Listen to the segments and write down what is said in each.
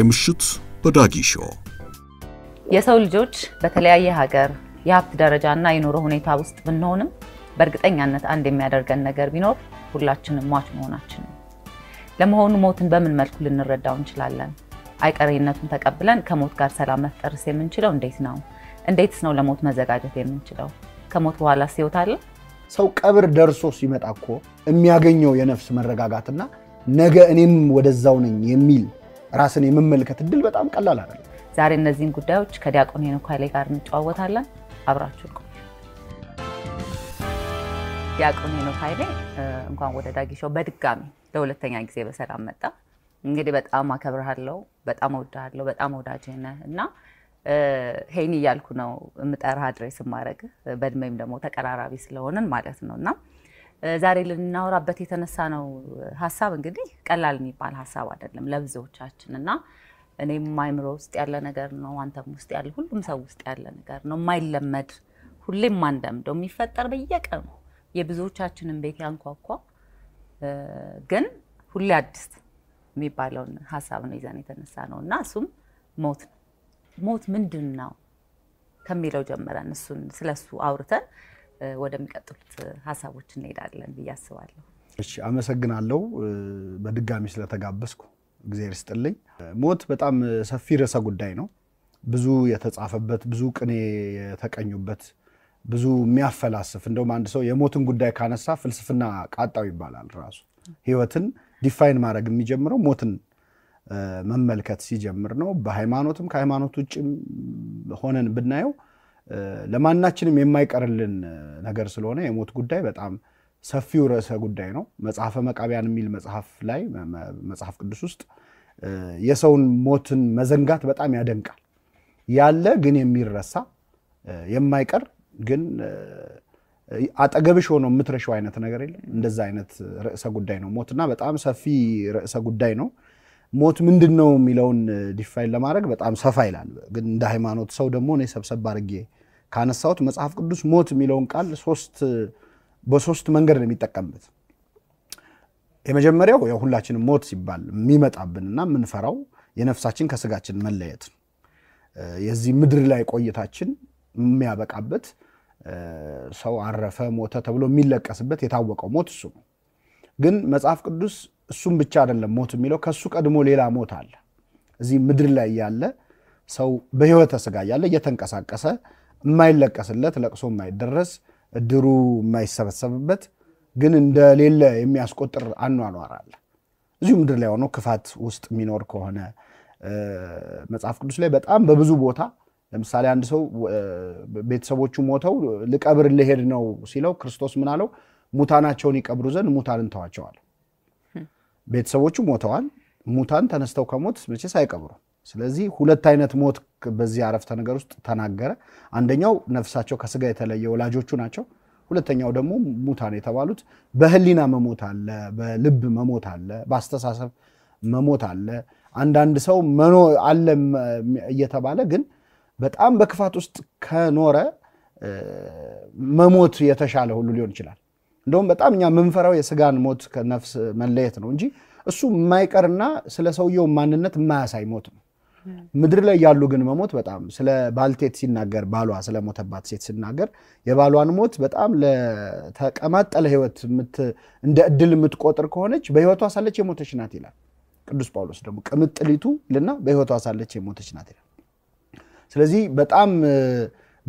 ዛሬ ምሽት በዳጊ ሾው የሰው ልጆች በተለያየ ሀገር የሀብት ደረጃና የኑሮ ሁኔታ ውስጥ ብንሆንም በእርግጠኛነት አንድ የሚያደርገን ነገር ቢኖር ሁላችንም ሟች መሆናችን ነው። ለመሆኑ ሞትን በምን መልኩ ልንረዳው እንችላለን? አይቀሬነቱን ተቀብለን ከሞት ጋር ሰላም መፍጠርስ የምንችለው እንዴት ነው? እንዴትስ ነው ለሞት መዘጋጀት የምንችለው? ከሞት በኋላ ሕይወት አለ? ሰው ቀብር ደርሶ ሲመጣ እኮ የሚያገኘው የነፍስ መረጋጋትና ነገ እኔም ወደዛው ነኝ የሚል ራስን የመመልከት እድል በጣም ቀላል አይደለም። ዛሬ እነዚህን ጉዳዮች ከዲያቆን ሄኖክ ኃይሌ ጋር እንጨዋወታለን። አብራችሁ ቆዩ። ዲያቆን ሄኖክ ኃይሌ እንኳን ወደ ዳጊ ሾው በድጋሚ ለሁለተኛ ጊዜ በሰላም መጣ። እንግዲህ በጣም አከብርሃለሁ፣ በጣም እወድሃለሁ፣ በጣም ወዳጅ ነህ እና ሄኒ እያልኩ ነው የምጠራህ አድሬስ ማድረግ በእድሜም ደግሞ ተቀራራቢ ስለሆንን ማለት ነው እና ዛሬ ልናወራበት የተነሳ ነው ሀሳብ እንግዲህ ቀላል የሚባል ሀሳብ አይደለም ለብዙዎቻችን እና እኔም አይምሮ ውስጥ ያለ ነገር ነው፣ አንተም ውስጥ ያለ ሁሉም ሰው ውስጥ ያለ ነገር ነው። የማይለመድ ሁሌም ማንደምደው የሚፈጠር በየቀኑ የብዙዎቻችንን ቤት ያንኳኳ ግን ሁሌ አዲስ የሚባለውን ሀሳብ ነው ይዘን የተነሳ ነው እና እሱም ሞት ነው። ሞት ምንድን ነው ከሚለው ጀምረን እሱን ስለሱ አውርተን ወደሚቀጥሉት ሀሳቦች እንሄዳለን ብዬ አስባለሁ። እሺ፣ አመሰግናለሁ በድጋሚ ስለተጋበዝኩ እግዚአብሔር ስጥልኝ። ሞት በጣም ሰፊ ርዕሰ ጉዳይ ነው። ብዙ የተጻፈበት፣ ብዙ ቅኔ የተቀኙበት፣ ብዙ የሚያፈላስፍ እንደውም አንድ ሰው የሞትን ጉዳይ ካነሳ ፍልስፍና ቃጣው ይባላል። ራሱ ህይወትን ዲፋይን ማድረግ የሚጀምረው ሞትን መመልከት ሲጀምር ነው። በሃይማኖትም ከሃይማኖት ውጭም ሆነን ብናየው ለማናችንም የማይቀርልን ነገር ስለሆነ የሞት ጉዳይ በጣም ሰፊው ርዕሰ ጉዳይ ነው። መጽሐፈ መቃቢያን የሚል መጽሐፍ ላይ መጽሐፍ ቅዱስ ውስጥ የሰውን ሞትን መዘንጋት በጣም ያደንቃል። ያለ ግን የሚረሳ የማይቀር ግን አጠገብሽ ሆኖ የምትረሸው አይነት ነገር የለም። እንደዛ አይነት ርዕሰ ጉዳይ ነው ሞትና፣ በጣም ሰፊ ርዕሰ ጉዳይ ነው። ሞት ምንድን ነው የሚለውን ዲፋይን ለማድረግ በጣም ሰፋ ይላል። ግን እንደ ሃይማኖት ሰው ደግሞ እኔ ሰብሰብ አድርጌ ካነሳሁት መጽሐፍ ቅዱስ ሞት የሚለውን ቃል በሶስት መንገድ ነው የሚጠቀምበት። የመጀመሪያው ሁላችንም ሞት ሲባል የሚመጣብንና የምንፈራው የነፍሳችን ከስጋችን መለየት የዚህ ምድር ላይ ቆይታችን የሚያበቃበት ሰው አረፈ ሞተ ተብሎ የሚለቀስበት የታወቀው ሞት እሱ ነው። ግን መጽሐፍ ቅዱስ እሱም ብቻ አይደለም ሞት የሚለው ከሱ ቀድሞ ሌላ ሞት አለ። እዚህ ምድር ላይ ያለ ሰው በህይወተ ስጋ ያለ እየተንቀሳቀሰ የማይለቀስለት ለቅሶ የማይደረስ እድሩ የማይሰበሰብበት ግን እንደሌለ የሚያስቆጥር አኗኗር አለ። እዚሁ ምድር ላይ ሆኖ ክፋት ውስጥ የሚኖር ከሆነ መጽሐፍ ቅዱስ ላይ በጣም በብዙ ቦታ ለምሳሌ አንድ ሰው ቤተሰቦቹ ሞተው ልቀብር ልሄድ ነው ሲለው ክርስቶስ ምን አለው? ሙታናቸውን ይቀብሩ ዘንድ ሙታን እንተዋቸዋል። ቤተሰቦቹ ሞተዋል። ሙታን ተነስተው ከሞት መቼስ አይቀብሩም። ስለዚህ ሁለት አይነት ሞት በዚህ አረፍተ ነገር ውስጥ ተናገረ። አንደኛው ነፍሳቸው ከስጋ የተለየ ወላጆቹ ናቸው። ሁለተኛው ደግሞ ሙታን የተባሉት በህሊና መሞት አለ፣ በልብ መሞት አለ፣ በአስተሳሰብ መሞት አለ። አንዳንድ ሰው መኖ አለ እየተባለ ግን በጣም በክፋት ውስጥ ከኖረ መሞት የተሻለ ሁሉ ሊሆን ይችላል። እንደውም በጣም እኛ የምንፈራው የስጋን ሞት ከነፍስ መለየት ነው እንጂ እሱ የማይቀርና ስለ ሰውየው ማንነት የማያሳይ ሞት ነው። ምድር ላይ ያሉ ግን መሞት በጣም ስለ ባልቴት ሲናገር ባሏ ስለሞተባት ሴት ሲናገር የባሏን ሞት በጣም ለተቀማጠለ ህይወት እንደ እድል የምትቆጥር ከሆነች በህይወቷ ሳለች የሞተች ናት ይላል ቅዱስ ጳውሎስ። ደግሞ ቅምጥሊቱ ልና በህይወቱ ሳለች የሞተች ናት ይላል። ስለዚህ በጣም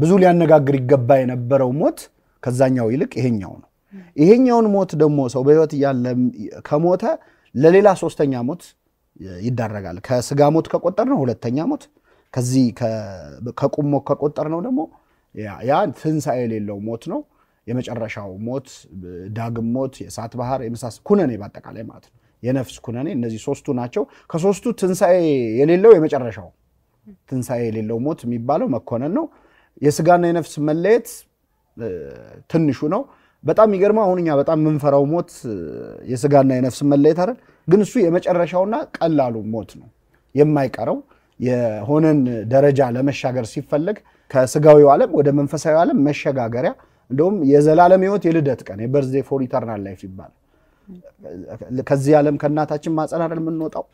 ብዙ ሊያነጋግር ይገባ የነበረው ሞት ከዛኛው ይልቅ ይሄኛው ነው። ይሄኛውን ሞት ደግሞ ሰው በህይወት እያለ ከሞተ ለሌላ ሶስተኛ ሞት ይዳረጋል። ከስጋ ሞት ከቆጠር ነው ሁለተኛ ሞት፣ ከዚህ ከቁም ሞት ከቆጠር ነው ደግሞ ያ ትንሣኤ የሌለው ሞት ነው። የመጨረሻው ሞት ዳግም ሞት፣ የእሳት ባህር፣ የመሳስ ኩነኔ በአጠቃላይ ማለት ነው። የነፍስ ኩነኔ እነዚህ ሶስቱ ናቸው። ከሶስቱ ትንሣኤ የሌለው የመጨረሻው ትንሣኤ የሌለው ሞት የሚባለው መኮነን ነው። የስጋና የነፍስ መለየት ትንሹ ነው። በጣም የሚገርመው አሁን እኛ በጣም የምንፈራው ሞት የስጋና የነፍስ መለየት አይደል? ግን እሱ የመጨረሻውና ቀላሉ ሞት ነው። የማይቀረው የሆነን ደረጃ ለመሻገር ሲፈለግ ከስጋዊው ዓለም ወደ መንፈሳዊ ዓለም መሸጋገሪያ እንደውም የዘላለም ህይወት የልደት ቀን የበርዝዴ ፎር ኢተርናል ላይፍ ይባላል። ከዚህ ዓለም ከእናታችን ማህፀን አይደል የምንወጣው?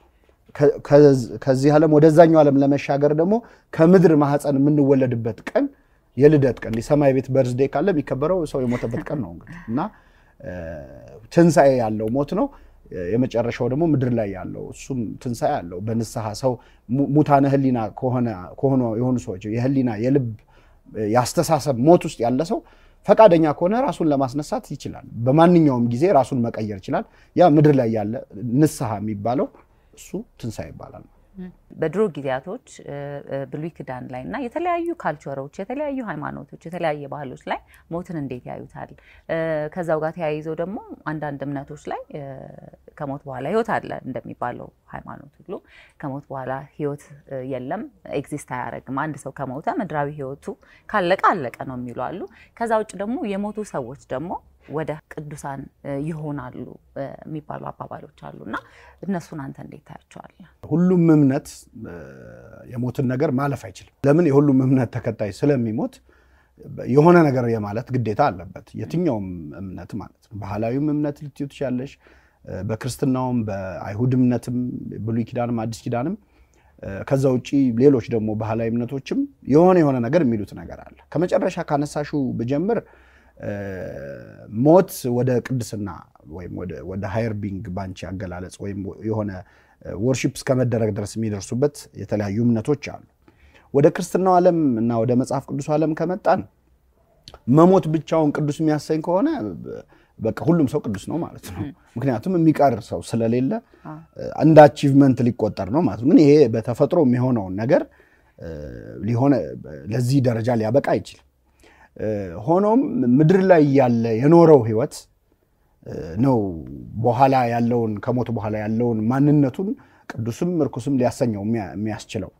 ከዚህ ዓለም ወደዛኛው ዓለም ለመሻገር ደግሞ ከምድር ማህፀን የምንወለድበት ቀን የልደት ቀን የሰማይ ቤት በርዝዴ ካለ የሚከበረው ሰው የሞተበት ቀን ነው እንግዲህ እና ትንሣኤ ያለው ሞት ነው። የመጨረሻው ደግሞ ምድር ላይ ያለው እሱም ትንሣኤ አለው። በንስሐ ሰው ሙታነ ህሊና ከሆነ የሆኑ ሰዎች የህሊና የልብ የአስተሳሰብ ሞት ውስጥ ያለ ሰው ፈቃደኛ ከሆነ ራሱን ለማስነሳት ይችላል። በማንኛውም ጊዜ ራሱን መቀየር ይችላል። ያ ምድር ላይ ያለ ንስሐ የሚባለው እሱ ትንሣኤ ይባላል። በድሮ ጊዜያቶች ብሉይ ኪዳን ላይ እና የተለያዩ ካልቸሮች፣ የተለያዩ ሃይማኖቶች፣ የተለያየ ባህሎች ላይ ሞትን እንዴት ያዩታል? ከዛው ጋር ተያይዘው ደግሞ አንዳንድ እምነቶች ላይ ከሞት በኋላ ህይወት አለ እንደሚባለው ሃይማኖት ሁሉ ከሞት በኋላ ህይወት የለም፣ ኤግዚስት አያደርግም። አንድ ሰው ከሞተ ምድራዊ ህይወቱ ካለቀ አለቀ ነው የሚሉ አሉ። ከዛ ውጭ ደግሞ የሞቱ ሰዎች ደግሞ ወደ ቅዱሳን ይሆናሉ የሚባሉ አባባሎች አሉ እና እነሱን አንተ እንዴት ታያቸዋለህ? ሁሉም እምነት የሞትን ነገር ማለፍ አይችልም። ለምን? የሁሉም እምነት ተከታይ ስለሚሞት የሆነ ነገር የማለት ግዴታ አለበት። የትኛውም እምነት ማለት ነው። ባህላዊም እምነት ልትዩ ትችያለሽ። በክርስትናውም በአይሁድ እምነትም ብሉይ ኪዳንም አዲስ ኪዳንም ከዛ ውጭ ሌሎች ደግሞ ባህላዊ እምነቶችም የሆነ የሆነ ነገር የሚሉት ነገር አለ። ከመጨረሻ ካነሳሹ ብጀምር ሞት ወደ ቅድስና ወይም ወደ ሃየር ቢንግ ባንቺ አገላለጽ ወይም የሆነ ወርሺፕ እስከመደረግ ድረስ የሚደርሱበት የተለያዩ እምነቶች አሉ። ወደ ክርስትናው ዓለም እና ወደ መጽሐፍ ቅዱስ ዓለም ከመጣን መሞት ብቻውን ቅዱስ የሚያሰኝ ከሆነ በቃ ሁሉም ሰው ቅዱስ ነው ማለት ነው። ምክንያቱም የሚቀር ሰው ስለሌለ እንደ አቺቭመንት ሊቆጠር ነው ማለት ነው። ግን ይሄ በተፈጥሮ የሚሆነውን ነገር ሊሆነ ለዚህ ደረጃ ሊያበቃ አይችልም። ሆኖም ምድር ላይ ያለ የኖረው ህይወት ነው በኋላ ያለውን ከሞት በኋላ ያለውን ማንነቱን ቅዱስም እርኩስም ሊያሰኘው የሚያስችለው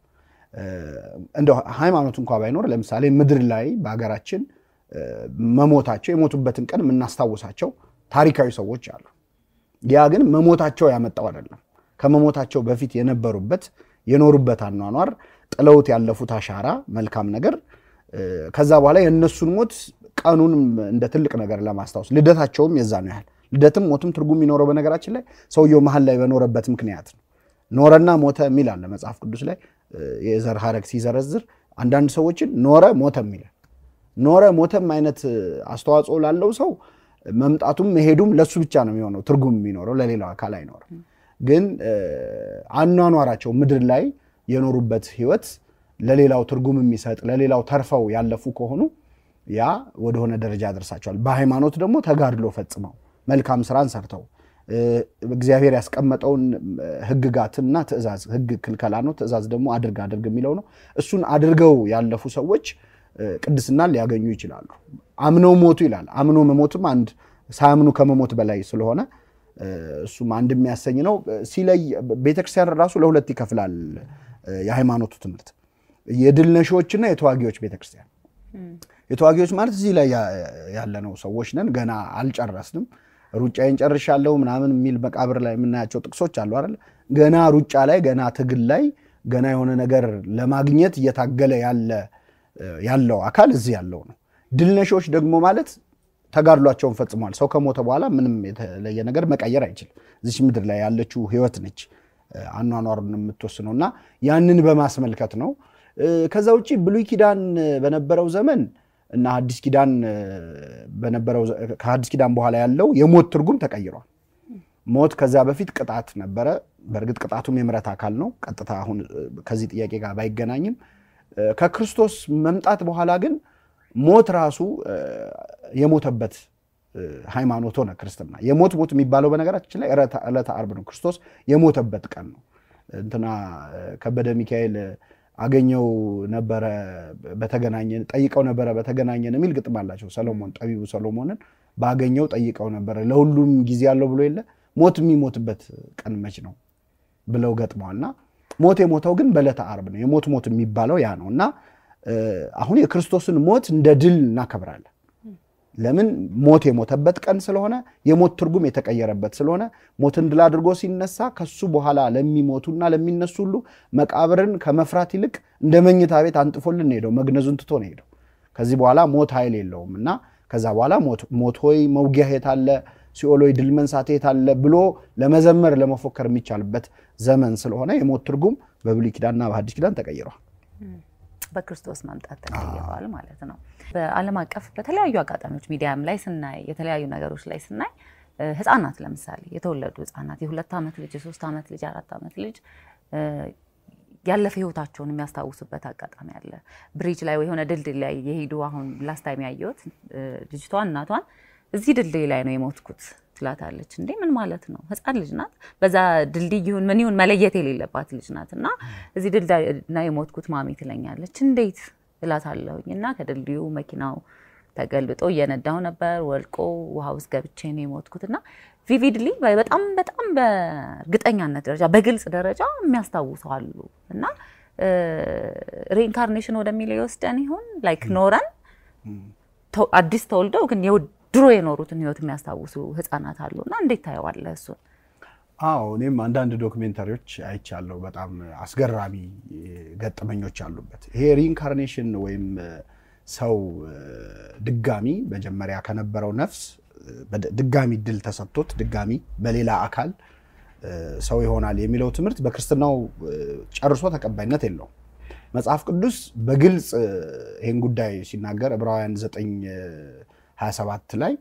እንደ ሃይማኖት እንኳ ባይኖር ለምሳሌ ምድር ላይ በሀገራችን መሞታቸው የሞቱበትን ቀን የምናስታውሳቸው ታሪካዊ ሰዎች አሉ። ያ ግን መሞታቸው ያመጣው አይደለም። ከመሞታቸው በፊት የነበሩበት የኖሩበት አኗኗር፣ ጥለውት ያለፉት አሻራ፣ መልካም ነገር ከዛ በኋላ የእነሱን ሞት ቀኑን እንደ ትልቅ ነገር ለማስታወስ ልደታቸውም የዛ ነው ያህል ልደትም ሞትም ትርጉም የሚኖረው በነገራችን ላይ ሰውየው መሀል ላይ በኖረበት ምክንያት ነው። ኖረና ሞተ የሚል አለ መጽሐፍ ቅዱስ ላይ የዘር ሀረግ ሲዘረዝር አንዳንድ ሰዎችን ኖረ ሞተ የሚል ኖረ ሞተም አይነት አስተዋጽኦ ላለው ሰው መምጣቱም መሄዱም ለሱ ብቻ ነው የሚሆነው፣ ትርጉም የሚኖረው ለሌላው አካል አይኖርም። ግን አኗኗራቸው ምድር ላይ የኖሩበት ህይወት ለሌላው ትርጉም የሚሰጥ ለሌላው ተርፈው ያለፉ ከሆኑ ያ ወደሆነ ደረጃ ያደርሳቸዋል። በሃይማኖት ደግሞ ተጋድሎ ፈጽመው መልካም ስራን ሰርተው እግዚአብሔር ያስቀመጠውን ህግጋትና ትእዛዝ ህግ ክልከላ ነው፣ ትእዛዝ ደግሞ አድርግ አድርግ የሚለው ነው። እሱን አድርገው ያለፉ ሰዎች ቅድስናን ሊያገኙ ይችላሉ። አምነው ሞቱ ይላል። አምኖ መሞትም አንድ ሳያምኑ ከመሞት በላይ ስለሆነ እሱም አንድ የሚያሰኝ ነው። ሲለይ ቤተክርስቲያን ራሱ ለሁለት ይከፍላል የሃይማኖቱ ትምህርት የድልነሾችና የተዋጊዎች ቤተክርስቲያን የተዋጊዎች ማለት እዚህ ላይ ያለነው ሰዎች ነን። ገና አልጨረስንም። ሩጫዬን ጨርሻለሁ ምናምን የሚል መቃብር ላይ የምናያቸው ጥቅሶች አሉ አይደል? ገና ሩጫ ላይ፣ ገና ትግል ላይ፣ ገና የሆነ ነገር ለማግኘት እየታገለ ያለው አካል እዚህ ያለው ነው። ድልነሾች ደግሞ ማለት ተጋድሏቸውን ፈጽመዋል። ሰው ከሞተ በኋላ ምንም የተለየ ነገር መቀየር አይችልም። እዚች ምድር ላይ ያለችው ህይወት ነች አኗኗሩን የምትወስነው እና ያንን በማስመልከት ነው ከዛ ውጭ ብሉይ ኪዳን በነበረው ዘመን እና ሐዲስ ኪዳን በነበረው ከሐዲስ ኪዳን በኋላ ያለው የሞት ትርጉም ተቀይሯል። ሞት ከዛ በፊት ቅጣት ነበረ። በእርግጥ ቅጣቱም የምሕረት አካል ነው። ቀጥታ አሁን ከዚህ ጥያቄ ጋር ባይገናኝም ከክርስቶስ መምጣት በኋላ ግን ሞት ራሱ የሞተበት ሃይማኖት ሆነ ክርስትና። የሞት ሞት የሚባለው በነገራችን ላይ ዕለተ ዓርብ ነው። ክርስቶስ የሞተበት ቀን ነው። እንትና ከበደ ሚካኤል አገኘው ነበረ በተገናኘን ጠይቀው ነበረ በተገናኘን የሚል ግጥም አላቸው። ሰሎሞን ጠቢቡ ሰሎሞንን ባገኘው ጠይቀው ነበረ ለሁሉም ጊዜ አለው ብሎ የለ ሞት የሚሞትበት ቀን መች ነው ብለው ገጥመዋልና ሞት የሞተው ግን በዕለተ ዓርብ ነው። የሞት ሞት የሚባለው ያ ነው እና አሁን የክርስቶስን ሞት እንደ ድል እናከብራለን። ለምን ሞት የሞተበት ቀን ስለሆነ የሞት ትርጉም የተቀየረበት ስለሆነ ሞትን ድል አድርጎ ሲነሳ ከሱ በኋላ ለሚሞቱና ለሚነሱ ሁሉ መቃብርን ከመፍራት ይልቅ እንደ መኝታ ቤት አንጥፎልን ሄደው መግነዙን ትቶ ነው ሄደው። ከዚህ በኋላ ሞት ኃይል የለውም እና ከዛ በኋላ ሞት ሆይ መውጊያ የት አለ? ሲኦል ሆይ ድል የት አለ? ብሎ ለመዘመር ለመፎከር የሚቻልበት ዘመን ስለሆነ የሞት ትርጉም በብሉይ ኪዳንና በሐዲስ ኪዳን ተቀይሯል። በክርስቶስ መምጣት ተቀይረዋል ማለት ነው። በዓለም አቀፍ በተለያዩ አጋጣሚዎች ሚዲያም ላይ ስናይ የተለያዩ ነገሮች ላይ ስናይ ህፃናት ለምሳሌ የተወለዱ ህፃናት የሁለት ዓመት ልጅ የሶስት ዓመት ልጅ የአራት ዓመት ልጅ ያለፈ ህይወታቸውን የሚያስታውሱበት አጋጣሚ አለ። ብሪጅ ላይ የሆነ ድልድይ ላይ የሄዱ አሁን ላስታይም ያየሁት ልጅቷ እናቷን እዚህ ድልድይ ላይ ነው የሞትኩት ትላታለች። እንዴ ምን ማለት ነው? ህፃን ልጅ ናት። በዛ ድልድይ ይሁን ምን ይሁን መለየት የሌለባት ልጅ ናት። እና እዚህ ድልድይ የሞትኩት ማሚ ትለኛለች። እንዴት እላታለሁኝ። እና ከድልድዩ መኪናው ተገልብጦ እየነዳው ነበር ወልቆ ውሃ ውስጥ ገብቼ ነው የሞትኩት እና ቪቪድሊ በጣም በጣም በእርግጠኛነት ደረጃ በግልጽ ደረጃ የሚያስታውሰዋሉ እና ሪኢንካርኔሽን ወደሚለው የወስደን ይሁን ላይክ ኖረን አዲስ ተወልደው ግን ድሮ የኖሩትን ህይወት የሚያስታውሱ ህፃናት አሉ እና እንዴት ታየዋለ እሱን? አዎ እኔም አንዳንድ ዶክሜንታሪዎች አይቻለሁ። በጣም አስገራሚ ገጠመኞች አሉበት። ይሄ ሪኢንካርኔሽን ወይም ሰው ድጋሚ መጀመሪያ ከነበረው ነፍስ ድጋሚ ድል ተሰጥቶት ድጋሚ በሌላ አካል ሰው ይሆናል የሚለው ትምህርት በክርስትናው ጨርሶ ተቀባይነት የለውም። መጽሐፍ ቅዱስ በግልጽ ይህን ጉዳይ ሲናገር ዕብራውያን ዘጠኝ 27 ላይ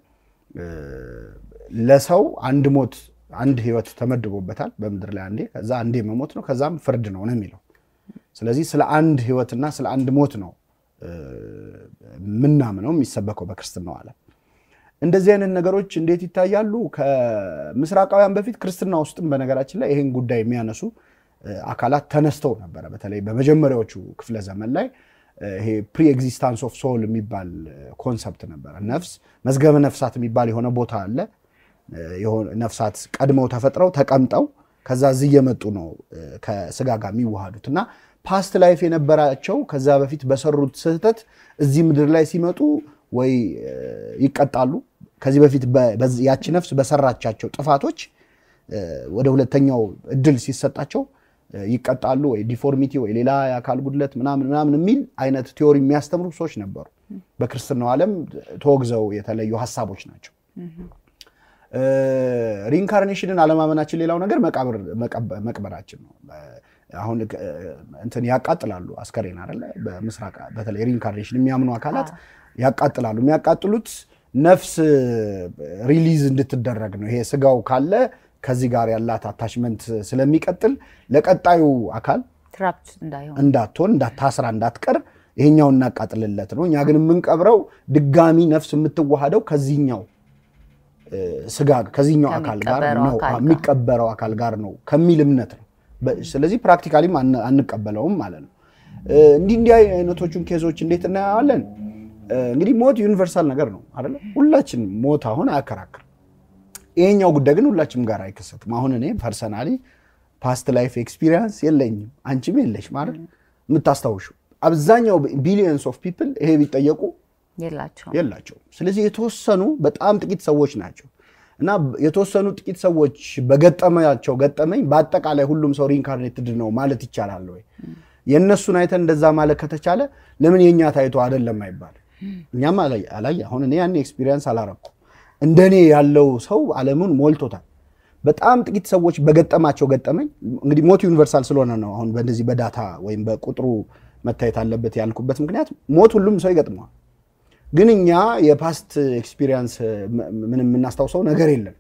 ለሰው አንድ ሞት አንድ ህይወት ተመድቦበታል በምድር ላይ አንዴ፣ ከዛ አንዴ መሞት ነው፣ ከዛም ፍርድ ነው ነው የሚለው። ስለዚህ ስለ አንድ ህይወትና ስለ አንድ ሞት ነው ምናምነው የሚሰበከው በክርስትናው ዓለም። እንደዚህ አይነት ነገሮች እንዴት ይታያሉ? ከምስራቃውያን በፊት ክርስትና ውስጥም በነገራችን ላይ ይህን ጉዳይ የሚያነሱ አካላት ተነስተው ነበረ። በተለይ በመጀመሪያዎቹ ክፍለ ዘመን ላይ ይሄ ፕሪ ኤግዚስታንስ ኦፍ ሶል የሚባል ኮንሰፕት uh, ነበረ። ነፍስ መዝገበ ነፍሳት የሚባል የሆነ ቦታ አለ። uh, ነፍሳት ቀድመው ተፈጥረው ተቀምጠው ከዛ እዚህ እየመጡ ነው uh, ከስጋ ጋር የሚዋሃዱት እና ፓስት ላይፍ የነበራቸው ከዛ በፊት በሰሩት ስህተት እዚህ ምድር ላይ ሲመጡ ወይ ይቀጣሉ ከዚህ በፊት ያቺ ነፍስ በሰራቻቸው ጥፋቶች ወደ ሁለተኛው እድል ሲሰጣቸው ይቀጣሉ ወይ ዲፎርሚቲ ወይ ሌላ የአካል ጉድለት ምናምን ምናምን የሚል አይነት ቲዎሪ የሚያስተምሩ ሰዎች ነበሩ። በክርስትናው ዓለም ተወግዘው የተለዩ ሀሳቦች ናቸው። ሪኢንካርኔሽንን አለማመናችን ሌላው ነገር መቅበራችን ነው። አሁን እንትን ያቃጥላሉ አስከሬን አለ በምስራቅ በተለይ ሪኢንካርኔሽን የሚያምኑ አካላት ያቃጥላሉ። የሚያቃጥሉት ነፍስ ሪሊዝ እንድትደረግ ነው። ይሄ ስጋው ካለ ከዚህ ጋር ያላት አታችመንት ስለሚቀጥል ለቀጣዩ አካል እንዳትሆን እንዳታስራ እንዳትቀር ይሄኛው እናቃጥልለት ነው። እኛ ግን የምንቀብረው ድጋሚ ነፍስ የምትዋሃደው ከዚህኛው ስጋ ከዚህኛው አካል ጋር ነው የሚቀበረው አካል ጋር ነው ከሚል እምነት ነው። ስለዚህ ፕራክቲካሊም አንቀበለውም ማለት ነው። እንዲህ እንዲህ አይነቶቹን ኬዞች እንዴት እናየዋለን? እንግዲህ ሞት ዩኒቨርሳል ነገር ነው አይደለ? ሁላችን ሞት አሁን አያከራክር ይሄኛው ጉዳይ ግን ሁላችም ጋር አይከሰትም። አሁን እኔ ፐርሰናሊ ፓስት ላይፍ ኤክስፒሪየንስ የለኝም፣ አንቺም የለሽ ማለት የምታስታውሹ አብዛኛው ቢሊየንስ ኦፍ ፒፕል ይሄ ቢጠየቁ የላቸው። ስለዚህ የተወሰኑ በጣም ጥቂት ሰዎች ናቸው እና የተወሰኑ ጥቂት ሰዎች በገጠማቸው ገጠመኝ በአጠቃላይ ሁሉም ሰው ሪኢንካርኔትድ ነው ማለት ይቻላል ወይ? የእነሱን አይተን እንደዛ ማለት ከተቻለ ለምን የእኛ ታይቶ አይደለም አይባል? እኛም አላየ አሁን እኔ ያን ኤክስፒሪየንስ አላረኩም። እንደኔ ያለው ሰው ዓለሙን ሞልቶታል። በጣም ጥቂት ሰዎች በገጠማቸው ገጠመኝ እንግዲህ ሞት ዩኒቨርሳል ስለሆነ ነው። አሁን በእንደዚህ በዳታ ወይም በቁጥሩ መታየት አለበት ያልኩበት ምክንያት ሞት ሁሉም ሰው ይገጥመዋል። ግን እኛ የፓስት ኤክስፒሪየንስ ምንም የምናስታውሰው ነገር የለም።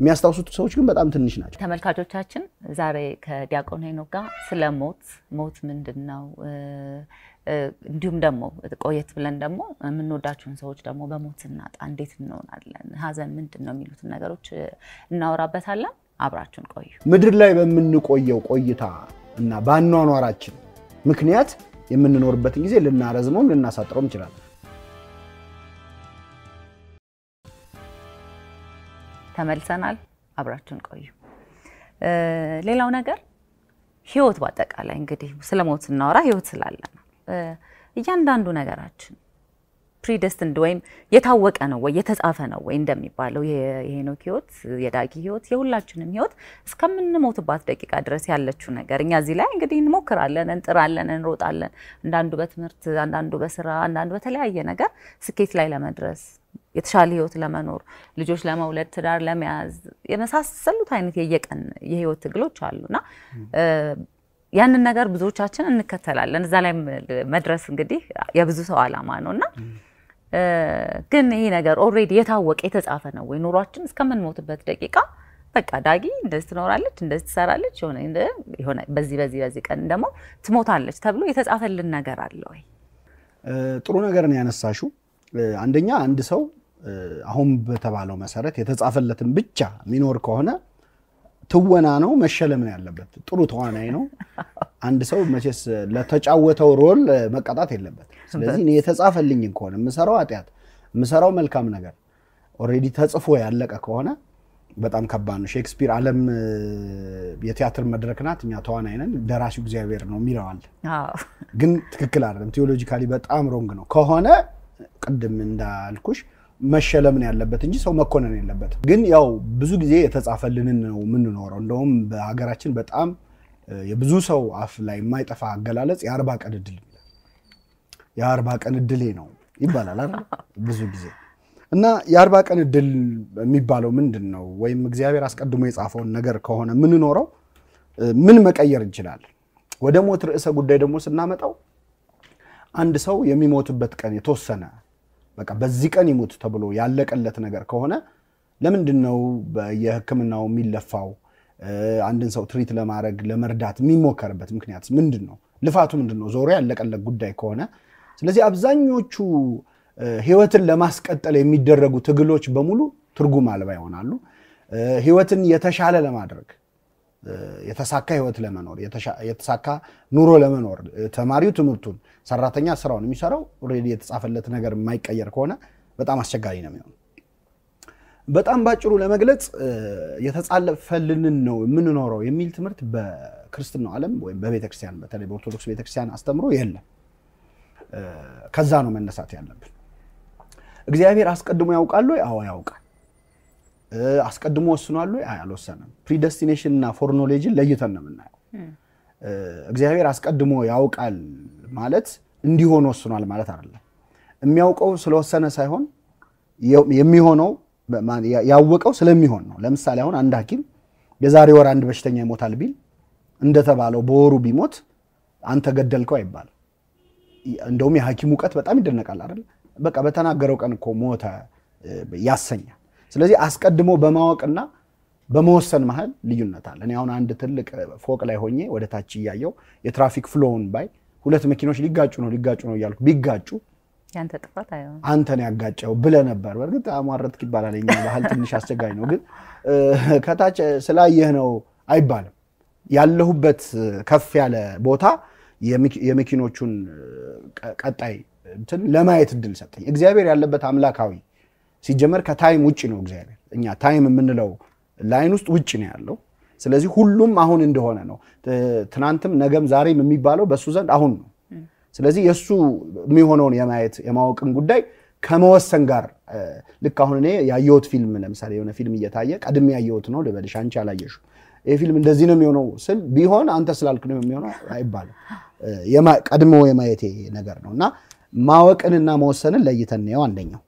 የሚያስታውሱት ሰዎች ግን በጣም ትንሽ ናቸው። ተመልካቾቻችን ዛሬ ከዲያቆን ሄኖክ ጋር ስለ ሞት ሞት ምንድን ነው እንዲሁም ደግሞ ቆየት ብለን ደግሞ የምንወዳቸውን ሰዎች ደግሞ በሞት ስናጣ እንዴት እንሆናለን፣ ሀዘን ምንድን ነው የሚሉትን ነገሮች እናወራበታለን። አብራችን ቆዩ። ምድር ላይ በምንቆየው ቆይታ እና በአኗኗራችን ምክንያት የምንኖርበትን ጊዜ ልናረዝመውም ልናሳጥረውም እንችላለን። ተመልሰናል። አብራችን ቆዩ። ሌላው ነገር ህይወት በአጠቃላይ እንግዲህ ስለ ሞት ስናወራ ህይወት ስላለ ነው። እያንዳንዱ ነገራችን ፕሪደስትንድ ወይም የታወቀ ነው ወይ የተጻፈ ነው ወይ እንደሚባለው የሄኖክ ህይወት፣ የዳጊ ህይወት፣ የሁላችንም ህይወት እስከምንሞትባት ደቂቃ ድረስ ያለችው ነገር እኛ እዚህ ላይ እንግዲህ እንሞክራለን፣ እንጥራለን፣ እንሮጣለን። አንዳንዱ በትምህርት፣ አንዳንዱ በስራ፣ አንዳንዱ በተለያየ ነገር ስኬት ላይ ለመድረስ የተሻለ ህይወት ለመኖር ልጆች ለመውለድ ትዳር ለመያዝ የመሳሰሉት አይነት የየቀን የህይወት ትግሎች አሉና ያንን ነገር ብዙዎቻችን እንከተላለን። እዛ ላይ መድረስ እንግዲህ የብዙ ሰው አላማ ነው እና ግን ይሄ ነገር ኦልሬዲ የታወቀ የተጻፈ ነው ወይ ኑሯችን እስከምንሞትበት ደቂቃ በቃ ዳጊ እንደዚህ ትኖራለች፣ እንደዚህ ትሰራለች፣ ሆነ በዚህ በዚህ በዚህ ቀን ደግሞ ትሞታለች ተብሎ የተጻፈልን ነገር አለ ወይ? ጥሩ ነገርን ያነሳሹ። አንደኛ አንድ ሰው አሁን በተባለው መሰረት የተጻፈለትን ብቻ የሚኖር ከሆነ ትወና ነው መሸለም ነው ያለበት። ጥሩ ተዋናይ ነው። አንድ ሰው መቼስ ለተጫወተው ሮል መቀጣት የለበት። ስለዚህ እኔ የተጻፈልኝን ከሆነ የምሰራው ኃጢአት የምሰራው መልካም ነገር ኦልሬዲ ተጽፎ ያለቀ ከሆነ በጣም ከባድ ነው። ሼክስፒር ዓለም የቲያትር መድረክ ናት፣ እኛ ተዋናይ ነን፣ ደራሲው እግዚአብሔር ነው የሚለዋል። ግን ትክክል አይደለም። ቴዎሎጂካሊ በጣም ሮንግ ነው ከሆነ ቅድም እንዳልኩሽ መሸለምን ያለበት እንጂ ሰው መኮነን የለበትም። ግን ያው ብዙ ጊዜ የተጻፈልንን ነው የምንኖረው። እንደውም በሀገራችን በጣም የብዙ ሰው አፍ ላይ የማይጠፋ አገላለጽ የአርባ ቀን እድል የአርባ ቀን እድሌ ነው ይባላል አይደል? ብዙ ጊዜ እና የአርባ ቀን እድል የሚባለው ምንድን ነው? ወይም እግዚአብሔር አስቀድሞ የጻፈውን ነገር ከሆነ የምንኖረው ምን መቀየር እንችላለን? ወደ ሞት ርዕሰ ጉዳይ ደግሞ ስናመጣው አንድ ሰው የሚሞትበት ቀን የተወሰነ በቃ በዚህ ቀን ይሙት ተብሎ ያለቀለት ነገር ከሆነ ለምንድን ነው የህክምናው የሚለፋው? አንድን ሰው ትሪት ለማድረግ ለመርዳት የሚሞከርበት ምክንያት ምንድን ነው? ልፋቱ ምንድን ነው? ዞሮ ያለቀለት ጉዳይ ከሆነ ስለዚህ አብዛኞቹ ህይወትን ለማስቀጠል የሚደረጉ ትግሎች በሙሉ ትርጉም አልባ ይሆናሉ። ህይወትን የተሻለ ለማድረግ የተሳካ ህይወት ለመኖር የተሳካ ኑሮ ለመኖር ተማሪው ትምህርቱን፣ ሰራተኛ ስራውን የሚሰራው ኦልሬዲ የተጻፈለት ነገር የማይቀየር ከሆነ በጣም አስቸጋሪ ነው የሚሆነው። በጣም ባጭሩ ለመግለጽ የተጻለፈልንን ነው የምንኖረው የሚል ትምህርት በክርስትናው ዓለም ወይም በቤተክርስቲያን በተለይ በኦርቶዶክስ ቤተክርስቲያን አስተምሮ የለም። ከዛ ነው መነሳት ያለብን። እግዚአብሔር አስቀድሞ ያውቃል ወይ? አዎ ያውቃል። አስቀድሞ ወስኗል ወይ? አልወሰነም። ፕሪደስቲኔሽን እና ፎርኖሌጅን ለይተን ነው የምናየው። እግዚአብሔር አስቀድሞ ያውቃል ማለት እንዲሆን ወስኗል ማለት አይደለም። የሚያውቀው ስለወሰነ ሳይሆን የሚሆነው ያወቀው ስለሚሆን ነው። ለምሳሌ አሁን አንድ ሐኪም የዛሬ ወር አንድ በሽተኛ ይሞታል ቢል እንደተባለው በወሩ ቢሞት አንተ ገደልከው አይባል። እንደውም የሐኪም እውቀት በጣም ይደነቃል አይደል? በቃ በተናገረው ቀን እኮ ሞተ ያሰኛል። ስለዚህ አስቀድሞ በማወቅና በመወሰን መሀል ልዩነት አለ። እኔ አሁን አንድ ትልቅ ፎቅ ላይ ሆኜ ወደ ታች እያየው የትራፊክ ፍሎውን ባይ ሁለት መኪኖች ሊጋጩ ነው ሊጋጩ ነው እያልኩ ቢጋጩ አንተን ያጋጨው ብለ ነበር። በእርግጥ አሟረትክ ይባላል። ባህል ትንሽ አስቸጋሪ ነው፣ ግን ከታች ስላየህ ነው አይባልም። ያለሁበት ከፍ ያለ ቦታ የመኪኖቹን ቀጣይ ለማየት እድል ሰጠኝ። እግዚአብሔር ያለበት አምላካዊ ሲጀመር ከታይም ውጭ ነው እግዚአብሔር። እኛ ታይም የምንለው ላይን ውስጥ ውጭ ነው ያለው። ስለዚህ ሁሉም አሁን እንደሆነ ነው። ትናንትም፣ ነገም፣ ዛሬም የሚባለው በእሱ ዘንድ አሁን ነው። ስለዚህ የእሱ የሚሆነውን የማየት የማወቅን ጉዳይ ከመወሰን ጋር ልክ አሁን እኔ ያየሁት ፊልም ለምሳሌ የሆነ ፊልም እየታየ ቀድሜ ያየሁት ነው ልበልሽ፣ አንቺ አላየሽው። ይህ ፊልም እንደዚህ ነው የሚሆነው ስል ቢሆን አንተ ስላልክ ነው የሚሆነው አይባልም። ቀድሞ የማየቴ ነገር ነው እና ማወቅንና መወሰንን ለይተን ነው አንደኛው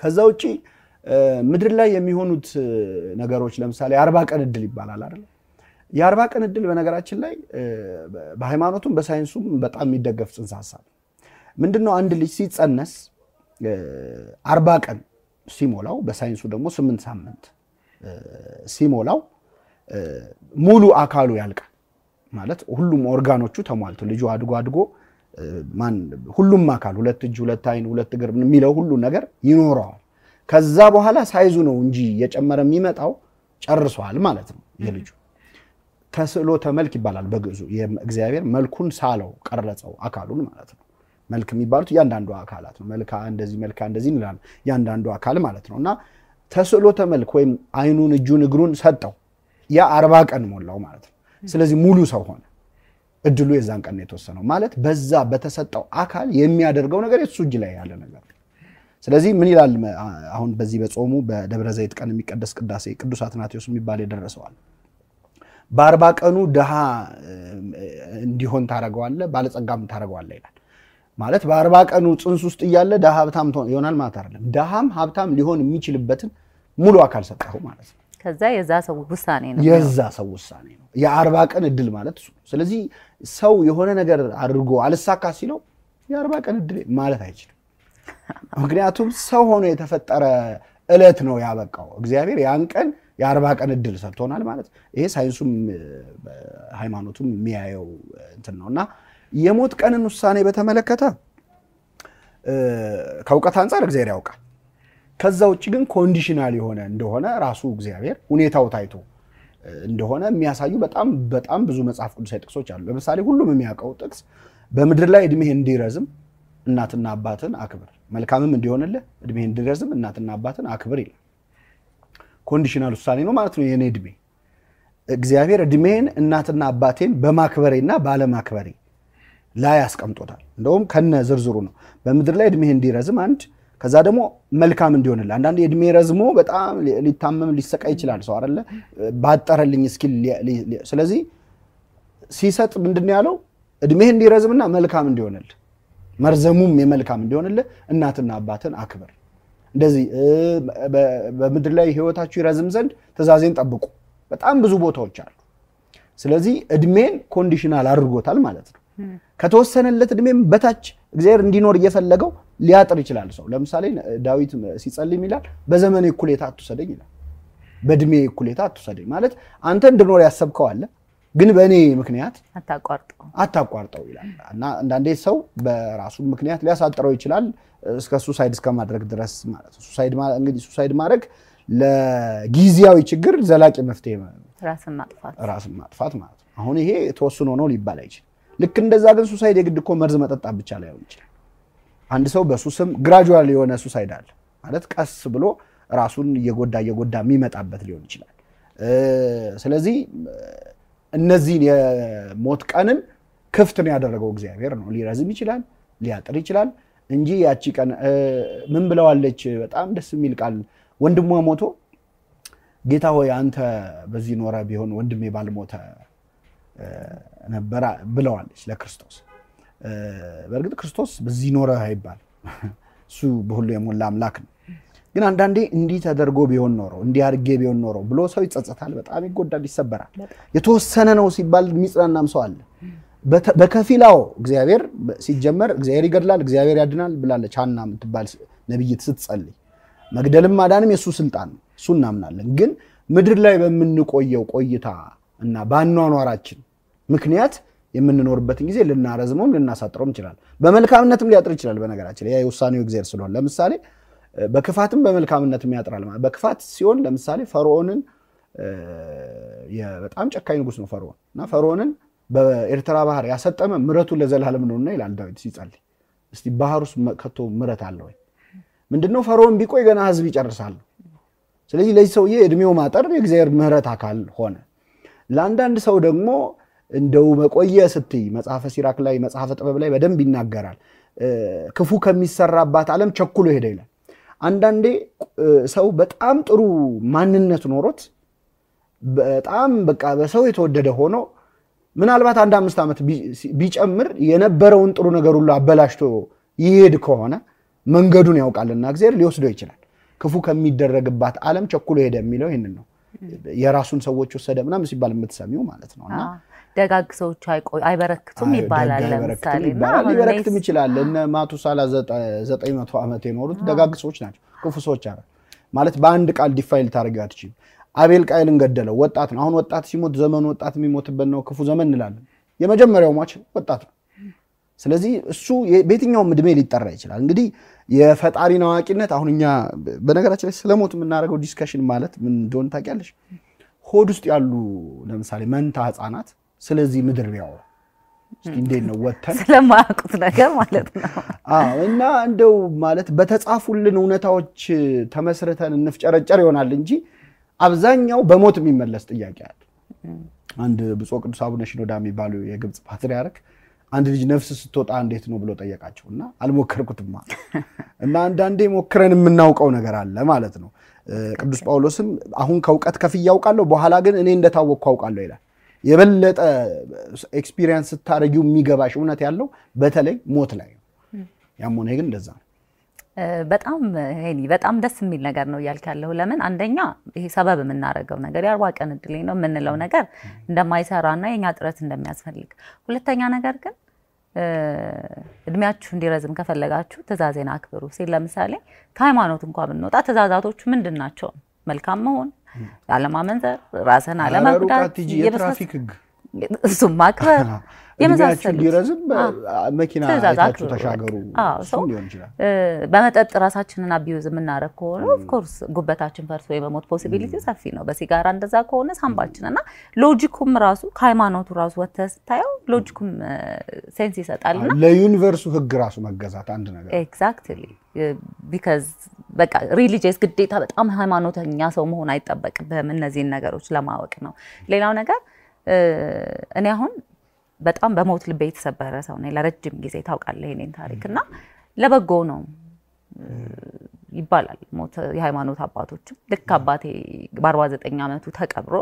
ከዛ ውጭ ምድር ላይ የሚሆኑት ነገሮች ለምሳሌ የአርባ ቀን እድል ይባላል አይደል? የአርባ ቀን እድል በነገራችን ላይ በሃይማኖቱም በሳይንሱም በጣም የሚደገፍ ጽንሰ ሀሳብ ምንድን ነው። አንድ ልጅ ሲጸነስ አርባ ቀን ሲሞላው፣ በሳይንሱ ደግሞ ስምንት ሳምንት ሲሞላው ሙሉ አካሉ ያልቃል ማለት ሁሉም ኦርጋኖቹ ተሟልቶ ልጁ አድጎ አድጎ ማን ሁሉም አካል ሁለት እጅ፣ ሁለት አይን፣ ሁለት እግር የሚለው ሁሉ ነገር ይኖረዋል። ከዛ በኋላ ሳይዙ ነው እንጂ የጨመረ የሚመጣው ጨርሷል ማለት ነው የልጁ ተስዕሎተ መልክ ይባላል በግዕዙ። እግዚአብሔር መልኩን ሳለው ቀረጸው አካሉን ማለት ነው። መልክ የሚባሉት እያንዳንዱ አካላት ነው። መልካ እንደዚህ መልካ እንደዚህ እንላለን። እያንዳንዱ አካል ማለት ነው እና ተስዕሎተ መልክ ወይም አይኑን፣ እጁን፣ እግሩን ሰጠው። ያ አርባ ቀን ሞላው ማለት ነው። ስለዚህ ሙሉ ሰው ሆነ። እድሉ የዛን ቀን የተወሰነው ማለት በዛ በተሰጠው አካል የሚያደርገው ነገር የሱ እጅ ላይ ያለ ነገር ስለዚህ ምን ይላል አሁን በዚህ በጾሙ በደብረ ዘይት ቀን የሚቀደስ ቅዳሴ ቅዱስ አትናቴዎስ የሚባል የደረሰዋል በአርባ ቀኑ ድሃ እንዲሆን ታደረገዋለ ባለጸጋም ታደረገዋለ ይላል ማለት በአርባ ቀኑ ፅንስ ውስጥ እያለ ድሃ ሀብታም ይሆናል ማለት አይደለም ድሃም ሀብታም ሊሆን የሚችልበትን ሙሉ አካል ሰጠሁ ማለት ነው ከዛ የዛ ሰው ውሳኔ ነው። የዛ ሰው ውሳኔ ነው። የአርባ ቀን እድል ማለት እሱ ነው። ስለዚህ ሰው የሆነ ነገር አድርጎ አልሳካ ሲለው የአርባ ቀን እድል ማለት አይችልም። ምክንያቱም ሰው ሆኖ የተፈጠረ እለት ነው ያበቃው። እግዚአብሔር ያን ቀን የአርባ ቀን እድል ሰጥቶናል ማለት ይሄ ሳይንሱም ሃይማኖቱም የሚያየው እንትን ነው እና የሞት ቀንን ውሳኔ በተመለከተ ከእውቀት አንጻር እግዚአብሔር ያውቃል። ከዛ ውጭ ግን ኮንዲሽናል የሆነ እንደሆነ ራሱ እግዚአብሔር ሁኔታው ታይቶ እንደሆነ የሚያሳዩ በጣም በጣም ብዙ መጽሐፍ ቅዱሳዊ ጥቅሶች አሉ። ለምሳሌ ሁሉም የሚያውቀው ጥቅስ በምድር ላይ እድሜህ እንዲረዝም እናትና አባትን አክብር፣ መልካምም እንዲሆንልህ እድሜህ እንዲረዝም እናትና አባትን አክብር ይላል። ኮንዲሽናል ውሳኔ ነው ማለት ነው የእኔ እድሜ እግዚአብሔር እድሜን እናትና አባቴን በማክበሬና ባለማክበሬ ላይ አስቀምጦታል። እንደውም ከነ ዝርዝሩ ነው። በምድር ላይ እድሜህ እንዲረዝም አንድ ከዛ ደግሞ መልካም እንዲሆንልህ አንዳንድ እድሜ ረዝሞ በጣም ሊታመም ሊሰቃይ ይችላል ሰው አለ ባጠረልኝ እስኪል ስለዚህ ሲሰጥ ምንድን ያለው እድሜህ እንዲረዝምና መልካም እንዲሆንልህ መርዘሙም የመልካም እንዲሆንልህ እናትና አባትን አክብር እንደዚህ በምድር ላይ ህይወታችሁ ይረዝም ዘንድ ትእዛዜን ጠብቁ በጣም ብዙ ቦታዎች አሉ ስለዚህ እድሜን ኮንዲሽናል አድርጎታል ማለት ነው ከተወሰነለት እድሜም በታች እግዚአብሔር እንዲኖር እየፈለገው ሊያጥር ይችላል ሰው። ለምሳሌ ዳዊት ሲጸልይ ይላል፣ በዘመኔ እኩሌታ አትውሰደኝ ይላል። በእድሜ እኩሌታ አትውሰደኝ ማለት አንተ እንድኖር ያሰብከው አለ፣ ግን በእኔ ምክንያት አታቋርጠው ይላል እና አንዳንዴ ሰው በራሱ ምክንያት ሊያሳጥረው ይችላል እስከ ሱሳይድ እስከ ማድረግ ድረስ ማለት እንግዲህ ሱሳይድ ማድረግ ለጊዜያዊ ችግር ዘላቂ መፍትሄ ራስን ማጥፋት ማለት ነው። አሁን ይሄ ተወስኖ ነው ሊባል አይችልም። ልክ እንደዛ ግን ሱሳይድ የግድ እኮ መርዝ መጠጣት ብቻ ላይሆን ይችላል። አንድ ሰው በሱስም ግራጁዋል የሆነ ሱሳይድ አለ ማለት ቀስ ብሎ ራሱን እየጎዳ እየጎዳ የሚመጣበት ሊሆን ይችላል። ስለዚህ እነዚህን የሞት ቀንን ክፍት ነው ያደረገው እግዚአብሔር ነው። ሊረዝም ይችላል ሊያጥር ይችላል እንጂ ያቺ ቀን ምን ብለዋለች? በጣም ደስ የሚል ቃል ወንድሟ ሞቶ ጌታ ሆይ አንተ በዚህ ኖረ ቢሆን ወንድሜ ባልሞተ ነበረ ብለዋለች ለክርስቶስ። በእርግጥ ክርስቶስ በዚህ ኖረ አይባል፣ እሱ በሁሉ የሞላ አምላክ ነው። ግን አንዳንዴ እንዲህ ተደርጎ ቢሆን ኖረው እንዲህ አድርጌ ቢሆን ኖረው ብሎ ሰው ይጸጸታል፣ በጣም ይጎዳል፣ ይሰበራል። የተወሰነ ነው ሲባል የሚጽናናም ሰው አለ። በከፊላው እግዚአብሔር ሲጀመር እግዚአብሔር ይገድላል፣ እግዚአብሔር ያድናል ብላለች ሐና የምትባል ነቢይት ስትጸልይ። መግደልም ማዳንም የእሱ ስልጣን ነው፣ እሱ እናምናለን። ግን ምድር ላይ በምንቆየው ቆይታ እና በአኗኗራችን ምክንያት የምንኖርበትን ጊዜ ልናረዝመውም ልናሳጥረውም ይችላል። በመልካምነትም ሊያጥር ይችላል። በነገራችን ያ የውሳኔው እግዜር ስለሆን ለምሳሌ በክፋትም በመልካምነትም ያጥራል። በክፋት ሲሆን ለምሳሌ ፈርዖንን በጣም ጨካኝ ንጉስ ነው ፈርዖን እና ፈርዖንን በኤርትራ ባህር ያሰጠመ ምረቱ ለዘላለም ነውና ይላል ዳዊት ሲጸልይ። እስቲ ባህር ውስጥ ከቶ ምረት አለ ወይ? ምንድነው ፈርዖን ቢቆይ ገና ህዝብ ይጨርሳሉ። ስለዚህ ለዚህ ሰውዬ እድሜው ማጠር የእግዚአብሔር ምህረት አካል ሆነ። ለአንዳንድ ሰው ደግሞ እንደው መቆየ ስትይ መጽሐፈ ሲራክ ላይ መጽሐፈ ጥበብ ላይ በደንብ ይናገራል። ክፉ ከሚሰራባት ዓለም ቸኩሎ ሄደ ይላል። አንዳንዴ ሰው በጣም ጥሩ ማንነት ኖሮት በጣም በቃ በሰው የተወደደ ሆኖ ምናልባት አንድ አምስት ዓመት ቢጨምር የነበረውን ጥሩ ነገር ሁሉ አበላሽቶ ይሄድ ከሆነ መንገዱን ያውቃልና እግዚአብሔር ሊወስደው ይችላል። ክፉ ከሚደረግባት ዓለም ቸኩሎ ሄደ የሚለው ይህንን ነው። የራሱን ሰዎች ወሰደ ምናምን ሲባል የምትሰሚው ማለት ነው እና ደጋግ ሰዎች አይበረክቱም ይባላል። ለምሳሌ ሊበረክትም ይችላል። እነ ማቱሳላ ዘጠኝ መቶ ዓመት የኖሩት ደጋግ ሰዎች ናቸው። ክፉ ሰዎች አ ማለት በአንድ ቃል ዲፋይል ልታደርጊው አትችይም። አቤል ቃይል ገደለው። ወጣት ነው። አሁን ወጣት ሲሞት ዘመኑ ወጣት የሚሞትበት ነው። ክፉ ዘመን እንላለን። የመጀመሪያው ሟች ወጣት ነው። ስለዚህ እሱ በየትኛውም እድሜ ሊጠራ ይችላል። እንግዲህ የፈጣሪን አዋቂነት አሁን እኛ በነገራችን ላይ ስለሞት የምናደርገው ዲስከሽን ማለት ምን እንደሆነ ታውቂያለሽ? ሆድ ውስጥ ያሉ ለምሳሌ መንታ ህፃናት ስለዚህ ምድር ቢያወሩ እንዴት ነው ወተን ስለማያውቁት ነገር ማለት ነው። እና እንደው ማለት በተጻፉልን እውነታዎች ተመስርተን እንፍጨረጨር ይሆናል እንጂ አብዛኛው በሞት የሚመለስ ጥያቄ አለ። አንድ ብፁዕ ቅዱስ አቡነ ሽኖዳ የሚባሉ የግብፅ ፓትሪያርክ አንድ ልጅ ነፍስ ስትወጣ እንዴት ነው ብሎ ጠየቃቸው እና አልሞከርኩትም እና አንዳንዴ ሞክረን የምናውቀው ነገር አለ ማለት ነው። ቅዱስ ጳውሎስም አሁን ከእውቀት ከፍዬ አውቃለሁ፣ በኋላ ግን እኔ እንደታወቅኩ አውቃለሁ ይላል። የበለጠ ኤክስፒሪየንስ ስታደረጊው የሚገባሽ እውነት ያለው በተለይ ሞት ላይ ነው። ያም ሆነ ግን እንደዛ ነው። በጣም ሄኒ በጣም ደስ የሚል ነገር ነው እያልክ ያለሁ። ለምን አንደኛ ይሄ ሰበብ የምናደርገው ነገር የአርባ ቀን እድሌ ነው የምንለው ነገር እንደማይሰራና የኛ ጥረት እንደሚያስፈልግ፣ ሁለተኛ ነገር ግን እድሜያችሁ እንዲረዝም ከፈለጋችሁ ትእዛዜን አክብሩ ሲል ለምሳሌ ከሃይማኖት እንኳ ብንወጣ ትእዛዛቶቹ ምንድን ናቸው? መልካም መሆን፣ አለማመንዘር፣ ራስን አለመጉዳት፣ የትራፊክ ህግ እሱማ ቅበር የመሳሰሉት መኪና አይታችሁ ተሻገሩ ሊሆን ይችላል። በመጠጥ ራሳችንን አቢዩዝ የምናደርግ ከሆነ ኦፍኮርስ ጉበታችን ፈርሶ የመሞት ፖሲቢሊቲ ሰፊ ነው። በሲጋራ እንደዛ ከሆነ ሳምባችን እና ሎጂኩም ራሱ ከሃይማኖቱ ራሱ ወጥተህ ስታየው ሎጂኩም ሴንስ ይሰጣል እና ለዩኒቨርሱ ህግ ራሱ መገዛት አንድ ነገር ኤግዛክትሊ ቢካዝ በቃ ሪሊጂየስ ግዴታ በጣም ሃይማኖተኛ ሰው መሆን አይጠበቅብህም እነዚህን ነገሮች ለማወቅ ነው። ሌላው ነገር እኔ አሁን በጣም በሞት ልቤ የተሰበረ ሰው ነኝ። ለረጅም ጊዜ ታውቃለህ የእኔን ታሪክ እና ለበጎ ነው ይባላል ሞት። የሃይማኖት አባቶችም ልክ አባቴ በ49 ዓመቱ ተቀብሮ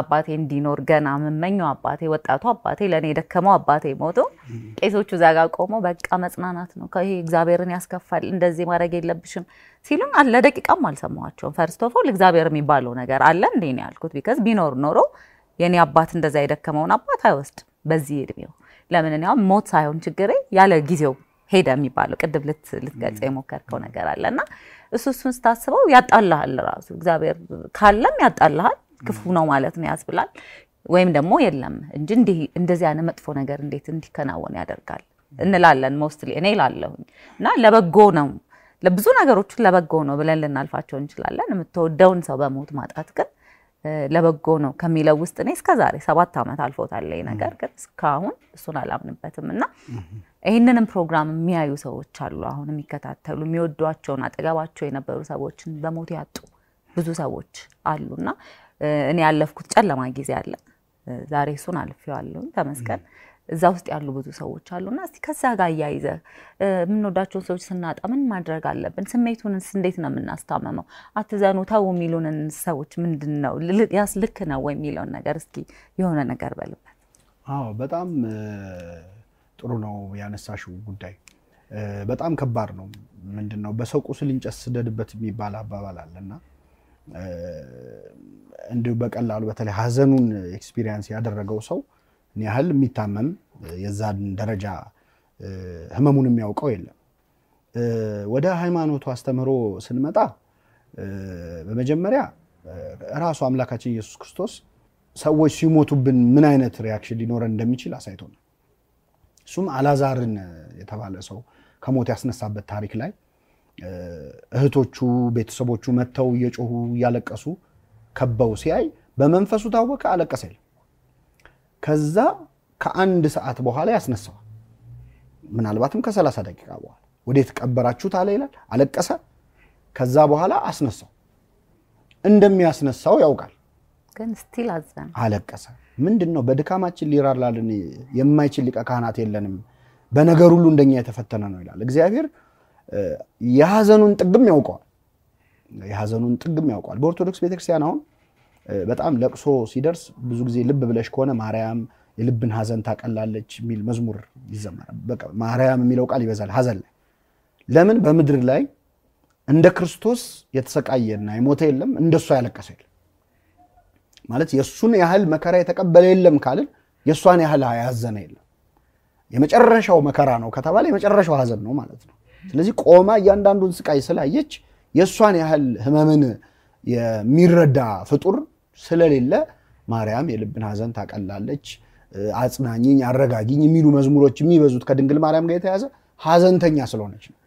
አባቴ እንዲኖር ገና የምመኘው አባቴ ወጣቱ አባቴ ለእኔ የደከመው አባቴ ሞቶ ቄሶቹ እዛ ጋር ቆመው በቃ መጽናናት ነው ይሄ እግዚአብሔርን ያስከፋል፣ እንደዚህ ማድረግ የለብሽም ሲሉን ለደቂቃም አልሰማኋቸውም። ፈርስቶፎል እግዚአብሔር የሚባለው ነገር አለ እንዴ ነው ያልኩት። ቢከዝ ቢኖር ኖሮ የእኔ አባት እንደዛ የደከመውን አባት አይወስድ በዚህ እድሜው። ለምን እኔ አሁን ሞት ሳይሆን ችግሬ ያለ ጊዜው ሄደ የሚባለው ቅድም ልትገልጽ የሞከርከው ነገር አለ እና እሱ እሱን ስታስበው ያጣልሃል። ራሱ እግዚአብሔር ካለም ያጣልሃል፣ ክፉ ነው ማለት ነው ያስብላል። ወይም ደግሞ የለም እንጂ እንደዚህ አይነት መጥፎ ነገር እንዴት እንዲከናወን ያደርጋል እንላለን። ሞስትሊ እኔ እላለሁኝ እና ለበጎ ነው ለብዙ ነገሮችን ለበጎ ነው ብለን ልናልፋቸው እንችላለን። የምትወደውን ሰው በሞት ማጣት ግን ለበጎ ነው ከሚለው ውስጥ እኔ እስከ ዛሬ ሰባት ዓመት አልፎታል ላይ ነገር ግን እስካሁን እሱን አላምንበትም እና ይህንንም ፕሮግራም የሚያዩ ሰዎች አሉ፣ አሁን የሚከታተሉ የሚወዷቸውን አጠገባቸው የነበሩ ሰዎችን በሞት ያጡ ብዙ ሰዎች አሉና እኔ ያለፍኩት ጨለማ ጊዜ አለ። ዛሬ እሱን አልፌዋለሁ ተመስገን። እዛ ውስጥ ያሉ ብዙ ሰዎች አሉ እና እስቲ ከዛ ጋር እያይዘ የምንወዳቸውን ሰዎች ስናጣ ምን ማድረግ አለብን? ስሜቱንስ እንዴት ነው የምናስታመመው? አትዘኑ፣ ተው የሚሉንን ሰዎች ምንድን ነው ያስ ልክ ነው ወይ የሚለውን ነገር እስኪ የሆነ ነገር በልበት። አዎ በጣም ጥሩ ነው ያነሳሽው ጉዳይ በጣም ከባድ ነው። ምንድን ነው በሰው ቁስል እንጨት ስደድበት የሚባል አባባል አለና እንዲሁ በቀላሉ በተለይ ሀዘኑን ኤክስፒሪየንስ ያደረገው ሰው ያህል የሚታመም የዛን ደረጃ ህመሙን የሚያውቀው የለም። ወደ ሃይማኖቱ አስተምህሮ ስንመጣ በመጀመሪያ ራሱ አምላካችን ኢየሱስ ክርስቶስ ሰዎች ሲሞቱብን ምን አይነት ሪያክሽን ሊኖረን እንደሚችል አሳይቶናል። እሱም አላዛርን የተባለ ሰው ከሞት ያስነሳበት ታሪክ ላይ እህቶቹ፣ ቤተሰቦቹ መጥተው እየጮሁ እያለቀሱ ከበው ሲያይ በመንፈሱ ታወቀ፣ አለቀሰ ይል ከዛ ከአንድ ሰዓት በኋላ ያስነሳዋል። ምናልባትም ከሰላሳ ደቂቃ በኋላ ወዴት ቀበራችሁት አለ ይላል። አለቀሰ። ከዛ በኋላ አስነሳው። እንደሚያስነሳው ያውቃል፣ ግን ስቲል አዘነ፣ አለቀሰ። ምንድን ነው በድካማችን ሊራራልን የማይችል ሊቀ ካህናት የለንም፣ በነገር ሁሉ እንደኛ የተፈተነ ነው ይላል። እግዚአብሔር የሀዘኑን ጥግም ያውቀዋል፣ የሀዘኑን ጥግም ያውቀዋል። በኦርቶዶክስ ቤተክርስቲያን አሁን በጣም ለቅሶ ሲደርስ ብዙ ጊዜ ልብ ብለሽ ከሆነ ማርያም የልብን ሀዘን ታቀላለች የሚል መዝሙር ይዘመራል። ማርያም የሚለው ቃል ይበዛል ሀዘን ላይ። ለምን በምድር ላይ እንደ ክርስቶስ የተሰቃየና የሞተ የለም፣ እንደሱ ያለቀሰ የለም ማለት የእሱን ያህል መከራ የተቀበለ የለም ካልን የእሷን ያህል ያዘነ የለም። የመጨረሻው መከራ ነው ከተባለ የመጨረሻው ሀዘን ነው ማለት ነው። ስለዚህ ቆማ እያንዳንዱን ስቃይ ስላየች የእሷን ያህል ህመምን የሚረዳ ፍጡር ስለሌለ ማርያም የልብን ሐዘን ታቀላለች፣ አጽናኝኝ፣ አረጋጊኝ የሚሉ መዝሙሮች የሚበዙት ከድንግል ማርያም ጋር የተያዘ ሐዘንተኛ ስለሆነች ነው።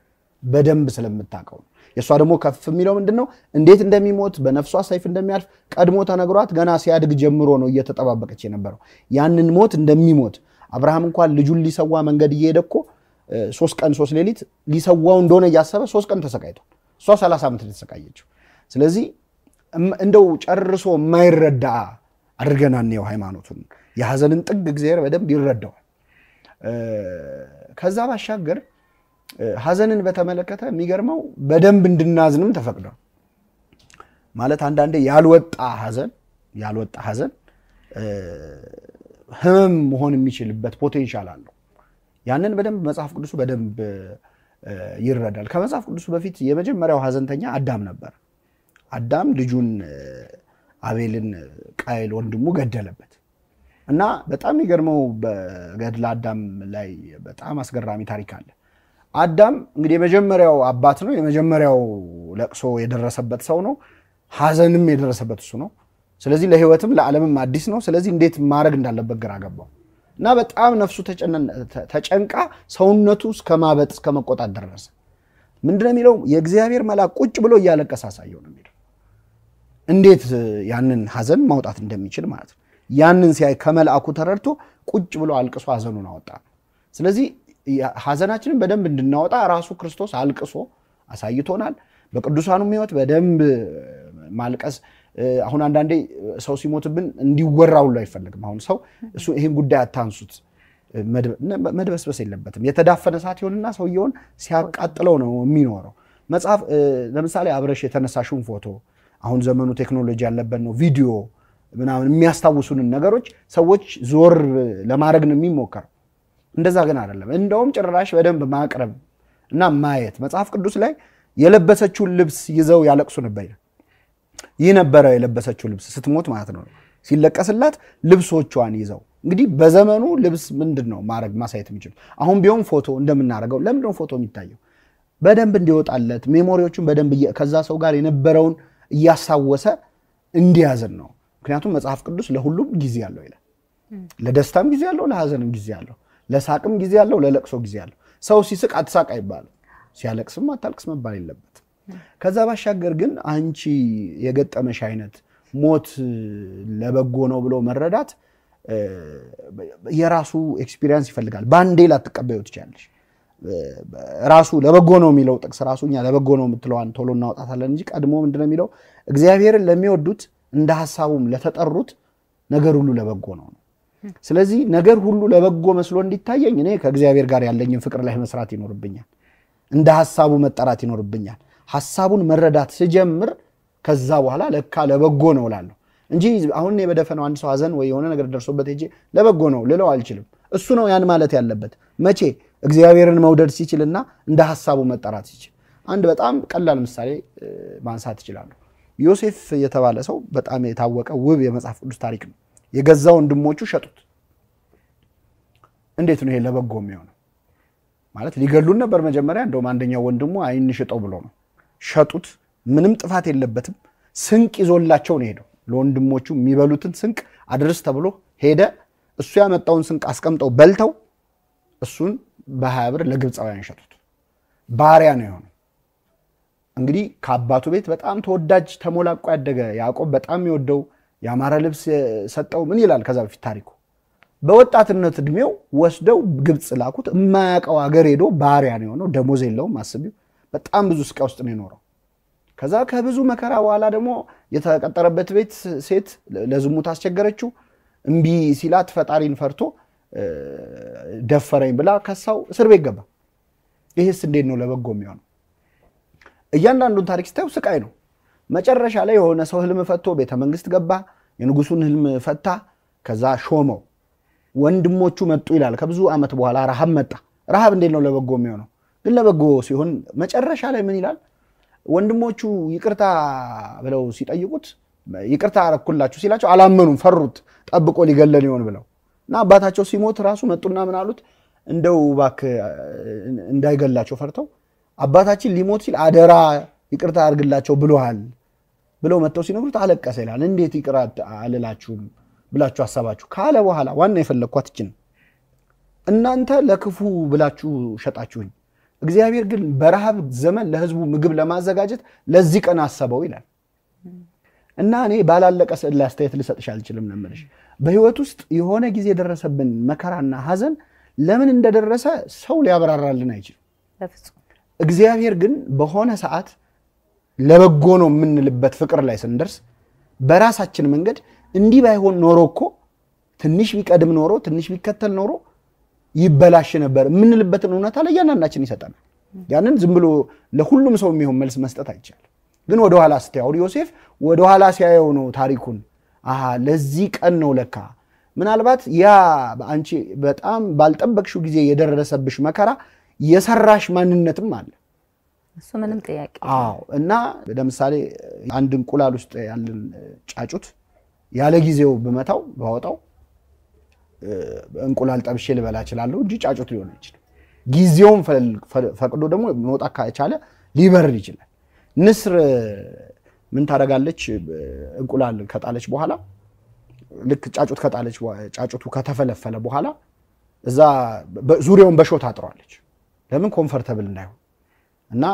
በደንብ ስለምታውቀው ነው። የእሷ ደግሞ ከፍ የሚለው ምንድን ነው? እንዴት እንደሚሞት በነፍሷ ሰይፍ እንደሚያልፍ ቀድሞ ተነግሯት ገና ሲያድግ ጀምሮ ነው እየተጠባበቀች የነበረው ያንን ሞት እንደሚሞት። አብርሃም እንኳን ልጁን ሊሰዋ መንገድ እየሄደ እኮ ሶስት ቀን ሶስት ሌሊት ሊሰዋው እንደሆነ እያሰበ ሶስት ቀን ተሰቃይቷል። እሷ ሰላሳ ዓመት ተሰቃየችው። ስለዚህ እንደው ጨርሶ የማይረዳ አድርገን አንየው ሃይማኖቱን። የሐዘንን ጥግ እግዚአብሔር በደንብ ይረዳዋል። ከዛ ባሻገር ሐዘንን በተመለከተ የሚገርመው በደንብ እንድናዝንም ተፈቅዷል። ማለት አንዳንዴ ያልወጣ ሐዘን ያልወጣ ሐዘን ህመም መሆን የሚችልበት ፖቴንሻል አለው። ያንን በደንብ መጽሐፍ ቅዱሱ በደንብ ይረዳል። ከመጽሐፍ ቅዱሱ በፊት የመጀመሪያው ሐዘንተኛ አዳም ነበር። አዳም ልጁን አቤልን ቃይል ወንድሙ ገደለበት እና በጣም የሚገርመው በገድለ አዳም ላይ በጣም አስገራሚ ታሪክ አለ። አዳም እንግዲህ የመጀመሪያው አባት ነው። የመጀመሪያው ለቅሶ የደረሰበት ሰው ነው። ሐዘንም የደረሰበት እሱ ነው። ስለዚህ ለሕይወትም ለዓለምም አዲስ ነው። ስለዚህ እንዴት ማድረግ እንዳለበት ግራ ገባው እና በጣም ነፍሱ ተጨንቃ ሰውነቱ እስከ ማበጥ እስከ መቆጣት ደረሰ። ምንድነው የሚለው? የእግዚአብሔር መልአክ ቁጭ ብሎ እያለቀሰ አሳየው ነው የሚለው እንዴት ያንን ሀዘን ማውጣት እንደሚችል ማለት ነው። ያንን ሲያይ ከመልአኩ ተረድቶ ቁጭ ብሎ አልቅሶ ሀዘኑን አወጣ። ስለዚህ ሀዘናችንን በደንብ እንድናወጣ ራሱ ክርስቶስ አልቅሶ አሳይቶናል። በቅዱሳኑም ሕይወት በደንብ ማልቀስ አሁን አንዳንዴ ሰው ሲሞትብን እንዲወራ ሁሉ አይፈልግም። አሁን ሰው እሱ ይህን ጉዳይ አታንሱት መድበስበስ የለበትም። የተዳፈነ ሰዓት ይሆንና ሰውየውን ሲያቃጥለው ነው የሚኖረው። መጽሐፍ ለምሳሌ አብረሽ የተነሳሽውን ፎቶ አሁን ዘመኑ ቴክኖሎጂ ያለበት ነው። ቪዲዮ ምናምን የሚያስታውሱንን ነገሮች ሰዎች ዞር ለማድረግ ነው የሚሞከረው። እንደዛ ግን አይደለም። እንደውም ጭራሽ በደንብ ማቅረብ እና ማየት መጽሐፍ ቅዱስ ላይ የለበሰችውን ልብስ ይዘው ያለቅሱ ነበር ይህ ነበረ የለበሰችው ልብስ ስትሞት ማለት ነው። ሲለቀስላት ልብሶቿን ይዘው እንግዲህ በዘመኑ ልብስ ምንድን ነው ማድረግ ማሳየት የሚችሉ አሁን ቢሆን ፎቶ እንደምናደርገው ለምንድነው ፎቶ የሚታየው? በደንብ እንዲወጣለት ሜሞሪዎቹን በደንብ ከዛ ሰው ጋር የነበረውን እያስታወሰ እንዲያዝን ነው። ምክንያቱም መጽሐፍ ቅዱስ ለሁሉም ጊዜ አለው ይላል። ለደስታም ጊዜ አለው፣ ለሀዘንም ጊዜ አለው፣ ለሳቅም ጊዜ አለው፣ ለለቅሶ ጊዜ አለው። ሰው ሲስቅ አትሳቅ አይባልም፣ ሲያለቅስም አታልቅስ መባል የለበትም። ከዛ ባሻገር ግን አንቺ የገጠመሽ አይነት ሞት ለበጎ ነው ብሎ መረዳት የራሱ ኤክስፒሪየንስ ይፈልጋል። በአንዴ ላትቀበዩ ትችላለሽ። ራሱ ለበጎ ነው የሚለው ጥቅስ ራሱ እኛ ለበጎ ነው የምትለዋን ቶሎ እናወጣታለን እንጂ ቀድሞ ምንድን ነው የሚለው እግዚአብሔርን ለሚወዱት እንደ ሀሳቡም ለተጠሩት ነገር ሁሉ ለበጎ ነው ነው። ስለዚህ ነገር ሁሉ ለበጎ መስሎ እንዲታየኝ እኔ ከእግዚአብሔር ጋር ያለኝን ፍቅር ላይ መስራት ይኖርብኛል። እንደ ሀሳቡ መጠራት ይኖርብኛል። ሀሳቡን መረዳት ስጀምር ከዛ በኋላ ለካ ለበጎ ነው እላለሁ እንጂ አሁን በደፈነው አንድ ሰው ሀዘን ወይ የሆነ ነገር ደርሶበት ሄጄ ለበጎ ነው ልለው አልችልም። እሱ ነው ያን ማለት ያለበት መቼ እግዚአብሔርን መውደድ ሲችልና እንደ ሀሳቡ መጠራት ሲችል አንድ በጣም ቀላል ምሳሌ ማንሳት ይችላሉ። ዮሴፍ የተባለ ሰው በጣም የታወቀ ውብ የመጽሐፍ ቅዱስ ታሪክ ነው። የገዛ ወንድሞቹ ሸጡት። እንዴት ነው ይሄ ለበጎ የሚሆነው? ማለት ሊገሉን ነበር መጀመሪያ። እንደውም አንደኛው ወንድሙ ዓይን ሽጠው ብሎ ነው ሸጡት። ምንም ጥፋት የለበትም። ስንቅ ይዞላቸው ነው ሄደው ለወንድሞቹ የሚበሉትን ስንቅ አድርስ ተብሎ ሄደ። እሱ ያመጣውን ስንቅ አስቀምጠው በልተው እሱን በሀያ ብር ለግብፃውያን ሸጡት። ባሪያ ነው የሆነው። እንግዲህ ከአባቱ ቤት በጣም ተወዳጅ ተሞላቆ ያደገ ያዕቆብ በጣም የወደው የአማረ ልብስ ሰጠው። ምን ይላል ከዛ በፊት ታሪኩ በወጣትነት እድሜው ወስደው ግብፅ ላኩት። የማያውቀው ሀገር ሄዶ ባሪያ ነው የሆነው። ደሞዝ የለውም። አስቢው። በጣም ብዙ ስቃይ ውስጥ ነው የኖረው። ከዛ ከብዙ መከራ በኋላ ደግሞ የተቀጠረበት ቤት ሴት ለዝሙት አስቸገረችው። እምቢ ሲላት ፈጣሪን ፈርቶ ደፈረኝ ብላ ከሳው እስር ቤት ገባ። ይሄስ እንዴት ነው ለበጎ የሚሆነው? እያንዳንዱን ታሪክ ስታዩ ስቃይ ነው። መጨረሻ ላይ የሆነ ሰው ህልም ፈቶ ቤተ መንግስት ገባ። የንጉሱን ህልም ፈታ። ከዛ ሾመው። ወንድሞቹ መጡ ይላል። ከብዙ ዓመት በኋላ ረሃብ መጣ። ረሃብ እንዴት ነው ለበጎ የሚሆነው? ግን ለበጎ ሲሆን መጨረሻ ላይ ምን ይላል? ወንድሞቹ ይቅርታ ብለው ሲጠይቁት ይቅርታ አረኩላችሁ ሲላቸው አላመኑም፣ ፈሩት። ጠብቆ ሊገለን ይሆን ብለው እና አባታቸው ሲሞት ራሱ መጡና ምን አሉት፣ እንደው እባክህ እንዳይገላቸው ፈርተው አባታችን ሊሞት ሲል አደራ ይቅርታ አድርግላቸው ብሎሃል ብለው መጥተው ሲነግሩት አለቀሰ ይላል። እንዴት ይቅር አልላችሁም ብላችሁ አሰባችሁ ካለ በኋላ ዋና የፈለግኳት እችን እናንተ ለክፉ ብላችሁ ሸጣችሁኝ፣ እግዚአብሔር ግን በረሃብ ዘመን ለህዝቡ ምግብ ለማዘጋጀት ለዚህ ቀን አሰበው ይላል እና እኔ ባላለቀ ስዕል ላይ አስተያየት ልሰጥሽ አልችልም ነው የምልሽ በህይወት ውስጥ የሆነ ጊዜ የደረሰብን መከራና ሀዘን ለምን እንደደረሰ ሰው ሊያብራራልን አይችልም። እግዚአብሔር ግን በሆነ ሰዓት ለበጎ ነው የምንልበት ፍቅር ላይ ስንደርስ በራሳችን መንገድ እንዲህ ባይሆን ኖሮ እኮ ትንሽ ቢቀድም ኖሮ ትንሽ ቢከተል ኖሮ ይበላሽ ነበር የምንልበትን እውነታ ለእያንዳንዳችን ይሰጠናል። ያንን ዝም ብሎ ለሁሉም ሰው የሚሆን መልስ መስጠት አይቻልም። ግን ወደኋላ ስትይ አሁን ዮሴፍ ወደኋላ ሲያየው ነው ታሪኩን አሃ ለዚህ ቀን ነው ለካ ምናልባት ያ አንቺ በጣም ባልጠበቅሽው ጊዜ የደረሰብሽ መከራ የሰራሽ ማንነትም አለ። እሱ ምንም ጥያቄ አዎ። እና ለምሳሌ አንድ እንቁላል ውስጥ ያለን ጫጩት ያለ ጊዜው ብመታው ባወጣው እንቁላል ጠብሼ ልበላ እችላለሁ እንጂ ጫጩት ሊሆን አይችልም። ጊዜውን ፈቅዶ ደግሞ መውጣት ከቻለ ሊበርር ይችላል። ንስር ምን ታደርጋለች? እንቁላል ከጣለች በኋላ ልክ ጫጩት ከጣለች ጫጩቱ ከተፈለፈለ በኋላ እዛ ዙሪያውን በሾ ታጥሯለች። ለምን ኮምፈርተብል እንዳይሆን እና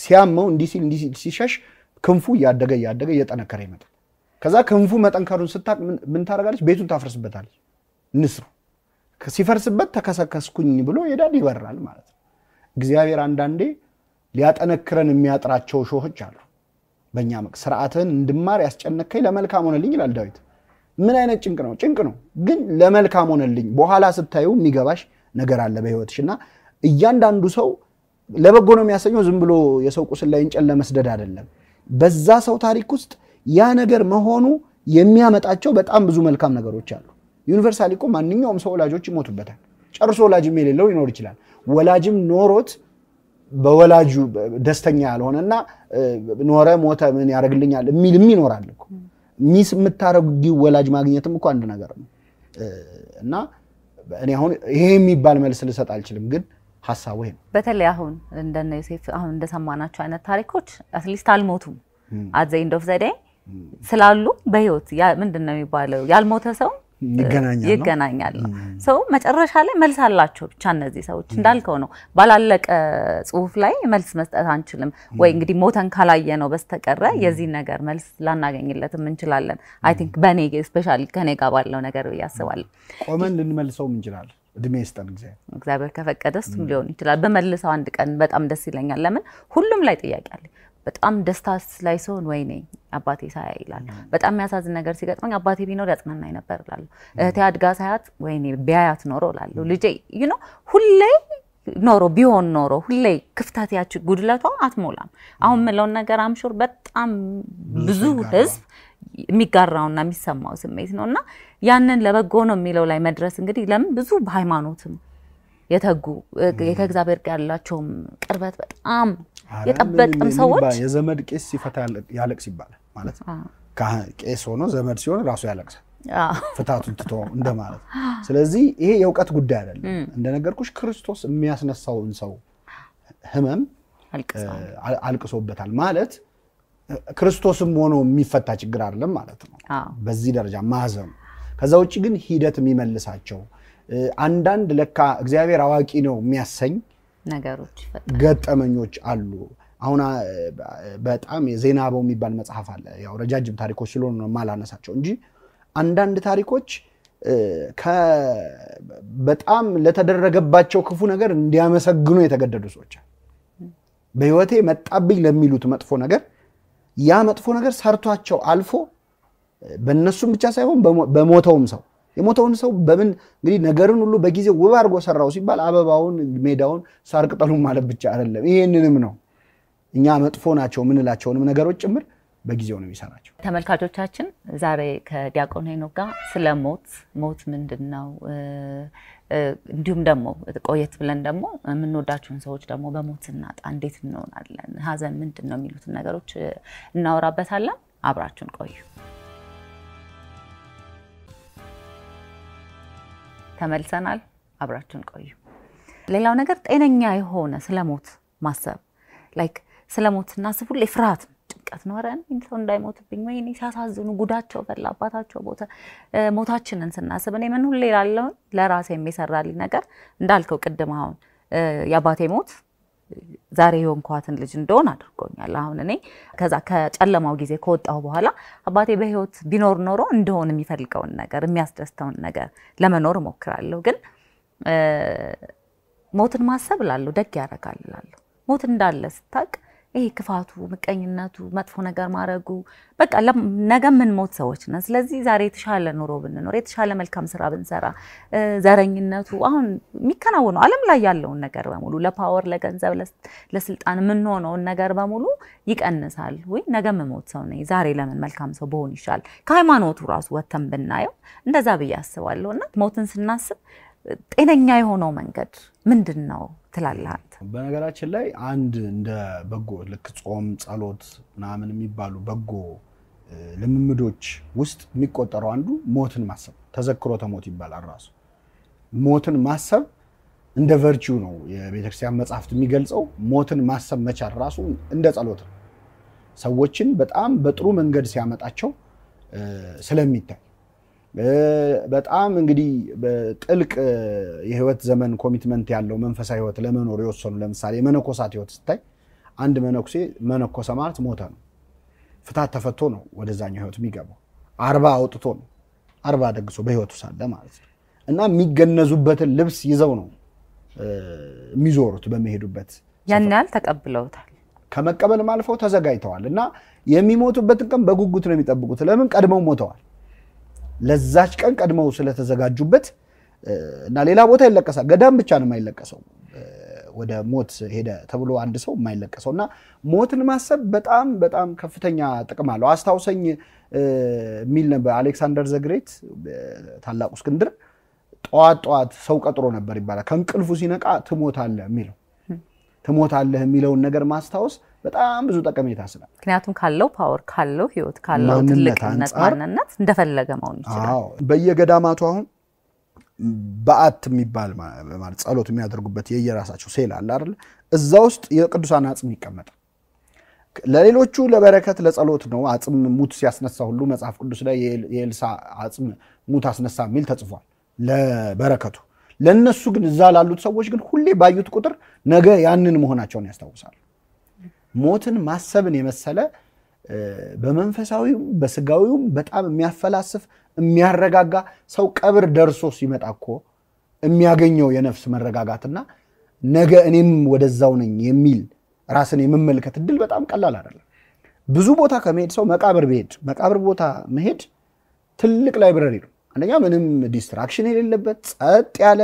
ሲያመው እንዲህ ሲል እንዲህ ሲል ሲሸሽ ክንፉ እያደገ እያደገ እየጠነከረ ይመጣል። ከዛ ክንፉ መጠንከሩን ስታቅ ምን ታደርጋለች? ቤቱን ታፈርስበታለች። ንስሩ ሲፈርስበት ተከሰከስኩኝ ብሎ ሄዳል፣ ይበራል ማለት ነው። እግዚአብሔር አንዳንዴ ሊያጠነክረን የሚያጥራቸው ሾሆች አሉ። በእኛ መቅ ስርዓትህን እንድማር ያስጨነከኝ ለመልካም ሆነልኝ ይላል ዳዊት። ምን አይነት ጭንቅ ነው? ጭንቅ ነው፣ ግን ለመልካም ሆነልኝ። በኋላ ስታዩ የሚገባሽ ነገር አለ በህይወትሽ እና እያንዳንዱ ሰው ለበጎ ነው የሚያሰኘው። ዝም ብሎ የሰው ቁስል ላይ እንጨት ለመስደድ አይደለም። በዛ ሰው ታሪክ ውስጥ ያ ነገር መሆኑ የሚያመጣቸው በጣም ብዙ መልካም ነገሮች አሉ። ዩኒቨርሳሊ እኮ ማንኛውም ሰው ወላጆች ይሞቱበታል። ጨርሶ ወላጅም የሌለው ይኖር ይችላል። ወላጅም ኖሮት በወላጁ ደስተኛ ያልሆነና ኖረ ሞተ ምን ያደርግልኛል የሚል ይኖራል እኮ። ሚስ የምታረጉጊው ወላጅ ማግኘትም እኮ አንድ ነገር ነው እና እኔ አሁን ይሄ የሚባል መልስ ልሰጥ አልችልም፣ ግን ሀሳቡ ይሄ ነው። በተለይ አሁን እንደነ ዮሴፍ አሁን እንደሰማናቸው አይነት ታሪኮች አትሊስት አልሞቱም። አት ዘ ኢንድ ኦፍ ዘ ዴይ ስላሉ በህይወት ምንድን ነው የሚባለው ያልሞተ ሰው ይገናኛሉ። ሰው መጨረሻ ላይ መልስ አላቸው። ብቻ እነዚህ ሰዎች እንዳልከው ነው፣ ባላለቀ ጽሁፍ ላይ መልስ መስጠት አንችልም። ወይ እንግዲህ ሞተን ካላየ ነው በስተቀረ የዚህ ነገር መልስ ላናገኝለትም እንችላለን። አይ ቲንክ በእኔ ስፔሻሊ ከኔ ጋር ባለው ነገር ብዬ አስባለሁ። ቆመን ልንመልሰውም እንችላለን። እድሜ ይስጠን እግዚአብሔር ከፈቀደ እሱም ሊሆን ይችላል። በመልሰው አንድ ቀን በጣም ደስ ይለኛል። ለምን ሁሉም ላይ ጥያቄ አለኝ። በጣም ደስታ ላይ ሲሆን ወይኔ አባቴ ሳያ ይላል። በጣም የሚያሳዝን ነገር ሲገጥመኝ አባቴ ቢኖር ያጽናናኝ ነበር ላሉ እህቴ አድጋ ሳያት ወይኔ ቢያያት ኖሮ ላሉ ልጄ ዩኖ ሁሌ ኖሮ ቢሆን ኖሮ ሁሌ ክፍተት ያች ጉድለቷ አትሞላም። አሁን የምለውን ነገር አምሹር በጣም ብዙ ህዝብ የሚጋራውና የሚሰማው ስሜት ነው እና ያንን ለበጎ ነው የሚለው ላይ መድረስ እንግዲህ ለምን ብዙ በሃይማኖትም የተጉ ከእግዚአብሔር ጋር ያላቸውም ቅርበት በጣም የጠበቀም ሰዎች የዘመድ ቄስ ሲፈታ ያለቅስ ይባላል። ማለት ቄስ ሆኖ ዘመድ ሲሆን ራሱ ያለቅስ ፍታቱን ትቶ እንደማለት። ስለዚህ ይሄ የእውቀት ጉዳይ አይደለም። እንደነገርኩሽ ክርስቶስ የሚያስነሳውን ሰው ህመም አልቅሶበታል ማለት ክርስቶስም ሆኖ የሚፈታ ችግር አይደለም ማለት ነው። በዚህ ደረጃ ማዘኑ ከዛ ውጭ ግን ሂደት የሚመልሳቸው አንዳንድ ለካ እግዚአብሔር አዋቂ ነው የሚያሰኝ ነገሮች ገጠመኞች አሉ። አሁን በጣም የዜና አበው የሚባል መጽሐፍ አለ። ያው ረጃጅም ታሪኮች ስለሆኑ ነው የማላነሳቸው እንጂ አንዳንድ ታሪኮች በጣም ለተደረገባቸው ክፉ ነገር እንዲያመሰግኑ የተገደዱ ሰዎች በህይወቴ መጣብኝ ለሚሉት መጥፎ ነገር ያ መጥፎ ነገር ሰርቷቸው አልፎ በእነሱም ብቻ ሳይሆን በሞተውም ሰው የሞተውን ሰው በምን እንግዲህ ነገርን ሁሉ በጊዜው ውብ አድርጎ ሰራው ሲባል አበባውን፣ ሜዳውን፣ ሳር ቅጠሉን ማለት ብቻ አይደለም። ይሄንንም ነው እኛ መጥፎ ናቸው ምንላቸውንም ነገሮች ጭምር በጊዜው ነው የሚሰራቸው። ተመልካቾቻችን ዛሬ ከዲያቆን ሄኖክ ጋር ስለ ሞት ሞት ምንድን ነው እንዲሁም ደግሞ ቆየት ብለን ደግሞ የምንወዳቸውን ሰዎች ደግሞ በሞት ስናጣ እንዴት እንሆናለን፣ ሀዘን ምንድን ነው የሚሉትን ነገሮች እናወራበታለን። አብራችሁን ቆዩ። ተመልሰናል። አብራችን ቆዩ። ሌላው ነገር ጤነኛ የሆነ ስለ ሞት ማሰብ ላይክ ስለ ሞትና ስብ ሁሌ ፍርሃት ጭንቀት ኖረን ኧረ ሰው እንዳይሞትብኝ ወይ ሲያሳዝኑ ጉዳቸው ፈላ አባታቸው ቦታ ሞታችንን ስናስብ እኔ ምን ሁሌ ላለውን ለራሴ የሚሰራልኝ ነገር እንዳልከው ቅድም አሁን የአባቴ ሞት ዛሬ የሆንኳትን ልጅ እንደሆን አድርጎኛል። አሁን እኔ ከዛ ከጨለማው ጊዜ ከወጣሁ በኋላ አባቴ በህይወት ቢኖር ኖሮ እንደሆን የሚፈልገውን ነገር የሚያስደስተውን ነገር ለመኖር እሞክራለሁ። ግን ሞትን ማሰብ ላለሁ ደግ ያደርጋል ላለሁ ሞት እንዳለ ስታቅ ይሄ ክፋቱ፣ ምቀኝነቱ፣ መጥፎ ነገር ማድረጉ በቃ ነገ ሞት ሰዎች ነን። ስለዚህ ዛሬ የተሻለ ኑሮ ብንኖር፣ የተሻለ መልካም ስራ ብንሰራ፣ ዘረኝነቱ አሁን የሚከናወነው ዓለም ላይ ያለውን ነገር በሙሉ ለፓወር፣ ለገንዘብ፣ ለስልጣን የምንሆነውን ነገር በሙሉ ይቀንሳል። ወይ ነገ ሞት ሰው ነኝ፣ ዛሬ ለምን መልካም ሰው በሆን ይሻል። ከሃይማኖቱ ራሱ ወተን ብናየው እንደዛ ብዬ አስባለሁ እና ሞትን ስናስብ ጤነኛ የሆነው መንገድ ምንድን ነው ትላለህ? በነገራችን ላይ አንድ እንደ በጎ ልክ ጾም፣ ጸሎት ምናምን የሚባሉ በጎ ልምምዶች ውስጥ የሚቆጠረው አንዱ ሞትን ማሰብ ተዘክሮ ተሞት ይባላል። ራሱ ሞትን ማሰብ እንደ ቨርቹ ነው የቤተክርስቲያን መጽሐፍት የሚገልጸው። ሞትን ማሰብ መቻል ራሱ እንደ ጸሎት ነው። ሰዎችን በጣም በጥሩ መንገድ ሲያመጣቸው ስለሚታይ በጣም እንግዲህ ጥልቅ የህይወት ዘመን ኮሚትመንት ያለው መንፈሳዊ ህይወት ለመኖር የወሰኑ ለምሳሌ የመነኮሳት ህይወት ስታይ አንድ መነኩሴ መነኮሰ ማለት ሞተ ነው። ፍታት ተፈቶ ነው ወደዛኛው ህይወት የሚገባው። አርባ አውጥቶ ነው አርባ ደግሶ በህይወቱ ሳለ ማለት ነው። እና የሚገነዙበትን ልብስ ይዘው ነው የሚዞሩት በሚሄዱበት። ያን ያህል ተቀብለውታል። ከመቀበልም አልፈው ተዘጋጅተዋል። እና የሚሞቱበትን ቀን በጉጉት ነው የሚጠብቁት። ለምን? ቀድመው ሞተዋል። ለዛች ቀን ቀድመው ስለተዘጋጁበት እና ሌላ ቦታ ይለቀሳል። ገዳም ብቻ ነው የማይለቀሰው። ወደ ሞት ሄደ ተብሎ አንድ ሰው የማይለቀሰው እና ሞትን ማሰብ በጣም በጣም ከፍተኛ ጥቅም አለው። አስታውሰኝ የሚል ነበር አሌክሳንደር ዘግሬት ታላቁ እስክንድር ጠዋት ጠዋት ሰው ቀጥሮ ነበር ይባላል። ከእንቅልፉ ሲነቃ ትሞታለህ የሚለው ትሞታለህ የሚለውን ነገር ማስታወስ በጣም ብዙ ጠቀሜታ ስላለ ምክንያቱም ካለው ፓወር ካለው ህይወት ካለው ትልቅነት ማንነት እንደፈለገ መሆን ይችላል። በየገዳማቱ አሁን በአት የሚባል ማለት ጸሎት የሚያደርጉበት የየራሳቸው ሴል አለ አይደል? እዛ ውስጥ የቅዱሳን አጽም ይቀመጣል። ለሌሎቹ ለበረከት ለጸሎት ነው። አጽም ሙት ሲያስነሳ ሁሉ መጽሐፍ ቅዱስ ላይ የኤልሳ አጽም ሙት አስነሳ የሚል ተጽፏል ለበረከቱ። ለእነሱ ግን እዛ ላሉት ሰዎች ግን ሁሌ ባዩት ቁጥር ነገ ያንን መሆናቸውን ያስታውሳል። ሞትን ማሰብን የመሰለ በመንፈሳዊውም በስጋዊውም በጣም የሚያፈላስፍ የሚያረጋጋ ሰው ቀብር ደርሶ ሲመጣ እኮ የሚያገኘው የነፍስ መረጋጋትና ነገ እኔም ወደዛው ነኝ የሚል ራስን የመመልከት እድል በጣም ቀላል አይደለም። ብዙ ቦታ ከመሄድ ሰው መቃብር ብሄድ መቃብር ቦታ መሄድ ትልቅ ላይብረሪ ነው። አንደኛ ምንም ዲስትራክሽን የሌለበት ጸጥ ያለ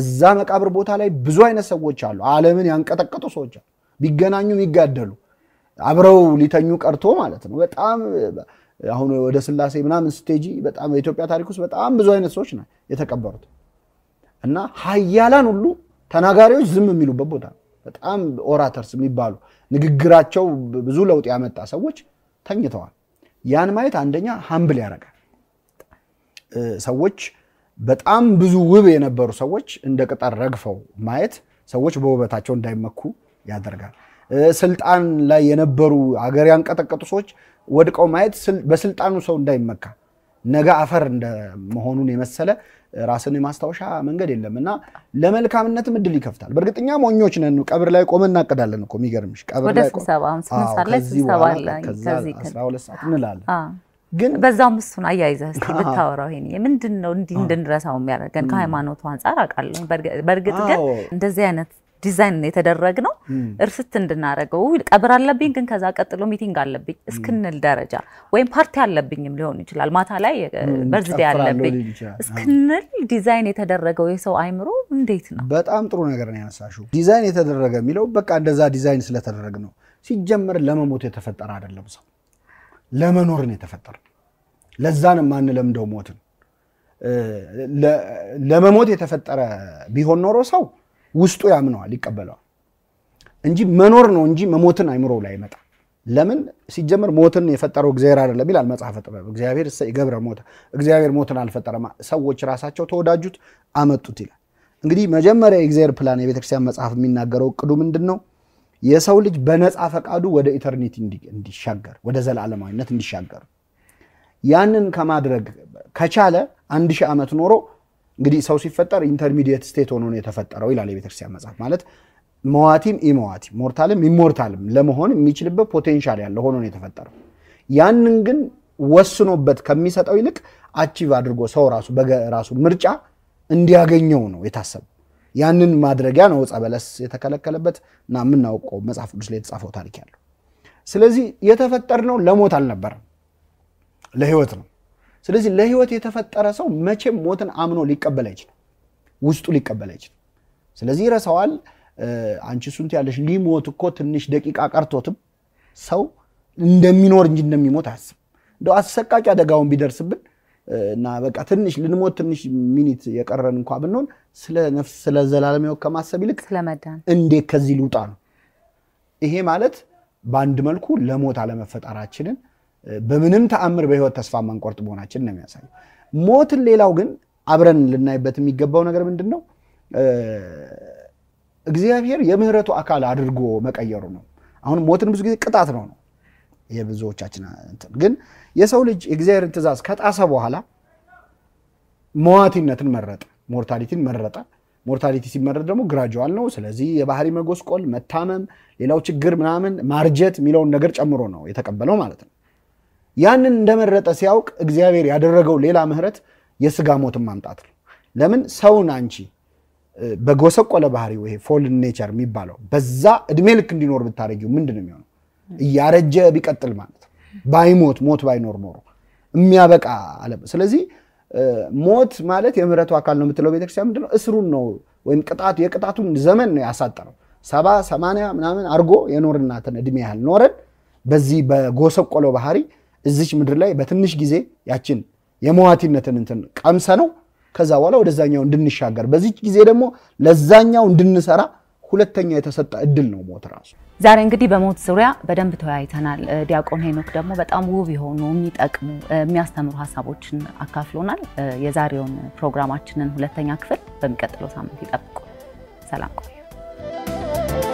እዛ መቃብር ቦታ ላይ ብዙ አይነት ሰዎች አሉ። ዓለምን ያንቀጠቀጡ ሰዎች አሉ። ቢገናኙ ይጋደሉ አብረው ሊተኙ ቀርቶ ማለት ነው። በጣም አሁን ወደ ስላሴ ምናምን ስቴጂ በጣም በኢትዮጵያ ታሪክ ውስጥ በጣም ብዙ አይነት ሰዎች ነው የተቀበሩት እና ሀያላን ሁሉ ተናጋሪዎች ዝም የሚሉበት ቦታ በጣም ኦራተርስ የሚባሉ ንግግራቸው ብዙ ለውጥ ያመጣ ሰዎች ተኝተዋል። ያን ማየት አንደኛ ሀምብል ያደርጋል። ሰዎች በጣም ብዙ ውብ የነበሩ ሰዎች እንደ ቅጠር ረግፈው ማየት ሰዎች በውበታቸው እንዳይመኩ ያደርጋል። ስልጣን ላይ የነበሩ አገር ያንቀጠቀጡ ሰዎች ወድቀው ማየት በስልጣኑ ሰው እንዳይመካ ነገ አፈር እንደመሆኑን የመሰለ ራስን የማስታወሻ መንገድ የለም እና ለመልካምነትም እድል ይከፍታል። በእርግጠኛ ሞኞች ነን። ቀብር ላይ ቆመ እናቅዳለን እኮ የሚገርምሽ ቀብር ላይ እንላለን። ግን በዛም እሱን አያይዘህ እስኪ ብታወራው ይሄን ምንድን ነው እንዲህ እንድንረሳው የሚያደርገን ከሃይማኖቱ አንጻር አውቃለሁ። በእርግጥ ግን እንደዚህ አይነት ዲዛይን የተደረግ ነው እርስት እንድናደረገው ቀብር አለብኝ ግን ከዛ ቀጥሎ ሚቲንግ አለብኝ እስክንል ደረጃ ወይም ፓርቲ አለብኝም ሊሆን ይችላል ማታ ላይ በርዝዴ አለብኝ እስክንል ዲዛይን የተደረገው የሰው አይምሮ እንዴት ነው? በጣም ጥሩ ነገር ነው ያነሳሽው። ዲዛይን የተደረገ የሚለው በቃ እንደዛ ዲዛይን ስለተደረግ ነው። ሲጀመር ለመሞት የተፈጠረ አይደለም ሰው ለመኖር ነው የተፈጠረ። ለዛን ማንለምደው ሞትን ለመሞት የተፈጠረ ቢሆን ኖሮ ሰው ውስጡ ያምነዋል፣ ይቀበለዋል እንጂ መኖር ነው እንጂ መሞትን አይምሮ ላይ አይመጣ። ለምን ሲጀመር ሞትን የፈጠረው እግዚአብሔር አይደለም ይላል መጽሐፈ ጥበብ። እግዚአብሔር ገብረ ሞተ፣ እግዚአብሔር ሞትን አልፈጠረም፣ ሰዎች ራሳቸው ተወዳጁት አመጡት ይላል። እንግዲህ መጀመሪያ የእግዚአብሔር ፕላን የቤተክርስቲያን መጽሐፍ የሚናገረው እቅዱ ምንድን ነው? የሰው ልጅ በነፃ ፈቃዱ ወደ ኢተርኒቲ እንዲሻገር ወደ ዘላለማዊነት እንዲሻገር ያንን ከማድረግ ከቻለ አንድ ሺህ ዓመት ኖሮ እንግዲህ ሰው ሲፈጠር ኢንተርሚዲየት ስቴት ሆኖ ነው የተፈጠረው ይላል የቤተክርስቲያን መጽሐፍ። ማለት መዋቲም ኢመዋቲም ሞርታልም ኢሞርታልም ለመሆን የሚችልበት ፖቴንሻል ያለ ሆኖ ነው የተፈጠረው። ያንን ግን ወስኖበት ከሚሰጠው ይልቅ አቺቭ አድርጎ ሰው ራሱ በራሱ ምርጫ እንዲያገኘው ነው የታሰበው። ያንን ማድረጊያ ነው ዕፀ በለስ የተከለከለበት እና የምናውቀው መጽሐፍ ቅዱስ ላይ የተጻፈው ታሪክ ያለው። ስለዚህ የተፈጠርነው ለሞት አልነበረም፣ ለህይወት ነው። ስለዚህ ለህይወት የተፈጠረ ሰው መቼም ሞትን አምኖ ሊቀበል አይችልም። ውስጡ ሊቀበል አይችልም። ስለዚህ ይረሳዋል። አንቺ ሱንት ያለሽ ሊሞት እኮ ትንሽ ደቂቃ ቀርቶትም ሰው እንደሚኖር እንጂ እንደሚሞት አያስብ። እንደው አሰቃቂ አደጋውን ቢደርስብን እና በቃ ትንሽ ልንሞት ትንሽ ሚኒት የቀረን እንኳ ብንሆን ስለ ነፍስ ስለ ዘላለም ሕይወት ከማሰብ ይልቅ እንዴት ከዚህ ልውጣ ነው። ይሄ ማለት በአንድ መልኩ ለሞት አለመፈጠራችንን በምንም ተአምር በህይወት ተስፋ ማንቆርጥ መሆናችን ነው የሚያሳየው። ሞትን ሌላው ግን አብረን ልናይበት የሚገባው ነገር ምንድን ነው? እግዚአብሔር የምህረቱ አካል አድርጎ መቀየሩ ነው። አሁን ሞትን ብዙ ጊዜ ቅጣት ነው ነው የብዙዎቻችን ግን የሰው ልጅ የእግዚአብሔርን ትእዛዝ ከጣሰ በኋላ መዋቲነትን መረጠ፣ ሞርታሊቲን መረጠ። ሞርታሊቲ ሲመረጥ ደግሞ ግራጁዋል ነው። ስለዚህ የባህሪ መጎስቆል፣ መታመም፣ ሌላው ችግር ምናምን ማርጀት የሚለውን ነገር ጨምሮ ነው የተቀበለው ማለት ነው። ያንን እንደመረጠ ሲያውቅ እግዚአብሔር ያደረገው ሌላ ምህረት የስጋ ሞትን ማምጣት ነው። ለምን ሰውን አንቺ በጎሰቆለ ባህሪ ይሄ ፎልን ኔቸር የሚባለው በዛ እድሜ ልክ እንዲኖር ብታረጊው ምንድን ነው የሚሆነው? እያረጀ ቢቀጥል ማለት ባይሞት ሞት ባይኖር ኖሮ የሚያበቃ አለ። ስለዚህ ሞት ማለት የምህረቱ አካል ነው የምትለው ቤተክርስቲያን ምንድን እስሩን ነው ወይም ቅጣቱ የቅጣቱን ዘመን ነው ያሳጠረው። ሰባ ሰማንያ ምናምን አርጎ የኖርናትን እድሜ ያህል ኖረን በዚህ በጎሰቆለው ባህሪ እዚች ምድር ላይ በትንሽ ጊዜ ያችን የመዋቲነትን እንትን ቀምሰ ነው ከዛ በኋላ ወደዛኛው እንድንሻገር በዚች ጊዜ ደግሞ ለዛኛው እንድንሰራ ሁለተኛ የተሰጠ እድል ነው ሞት ራሱ። ዛሬ እንግዲህ በሞት ዙሪያ በደንብ ተወያይተናል። ዲያቆን ሄኖክ ደግሞ በጣም ውብ የሆኑ የሚጠቅሙ የሚያስተምሩ ሀሳቦችን አካፍሎናል። የዛሬውን ፕሮግራማችንን ሁለተኛ ክፍል በሚቀጥለው ሳምንት ይጠብቁ። ሰላም ቆዩ።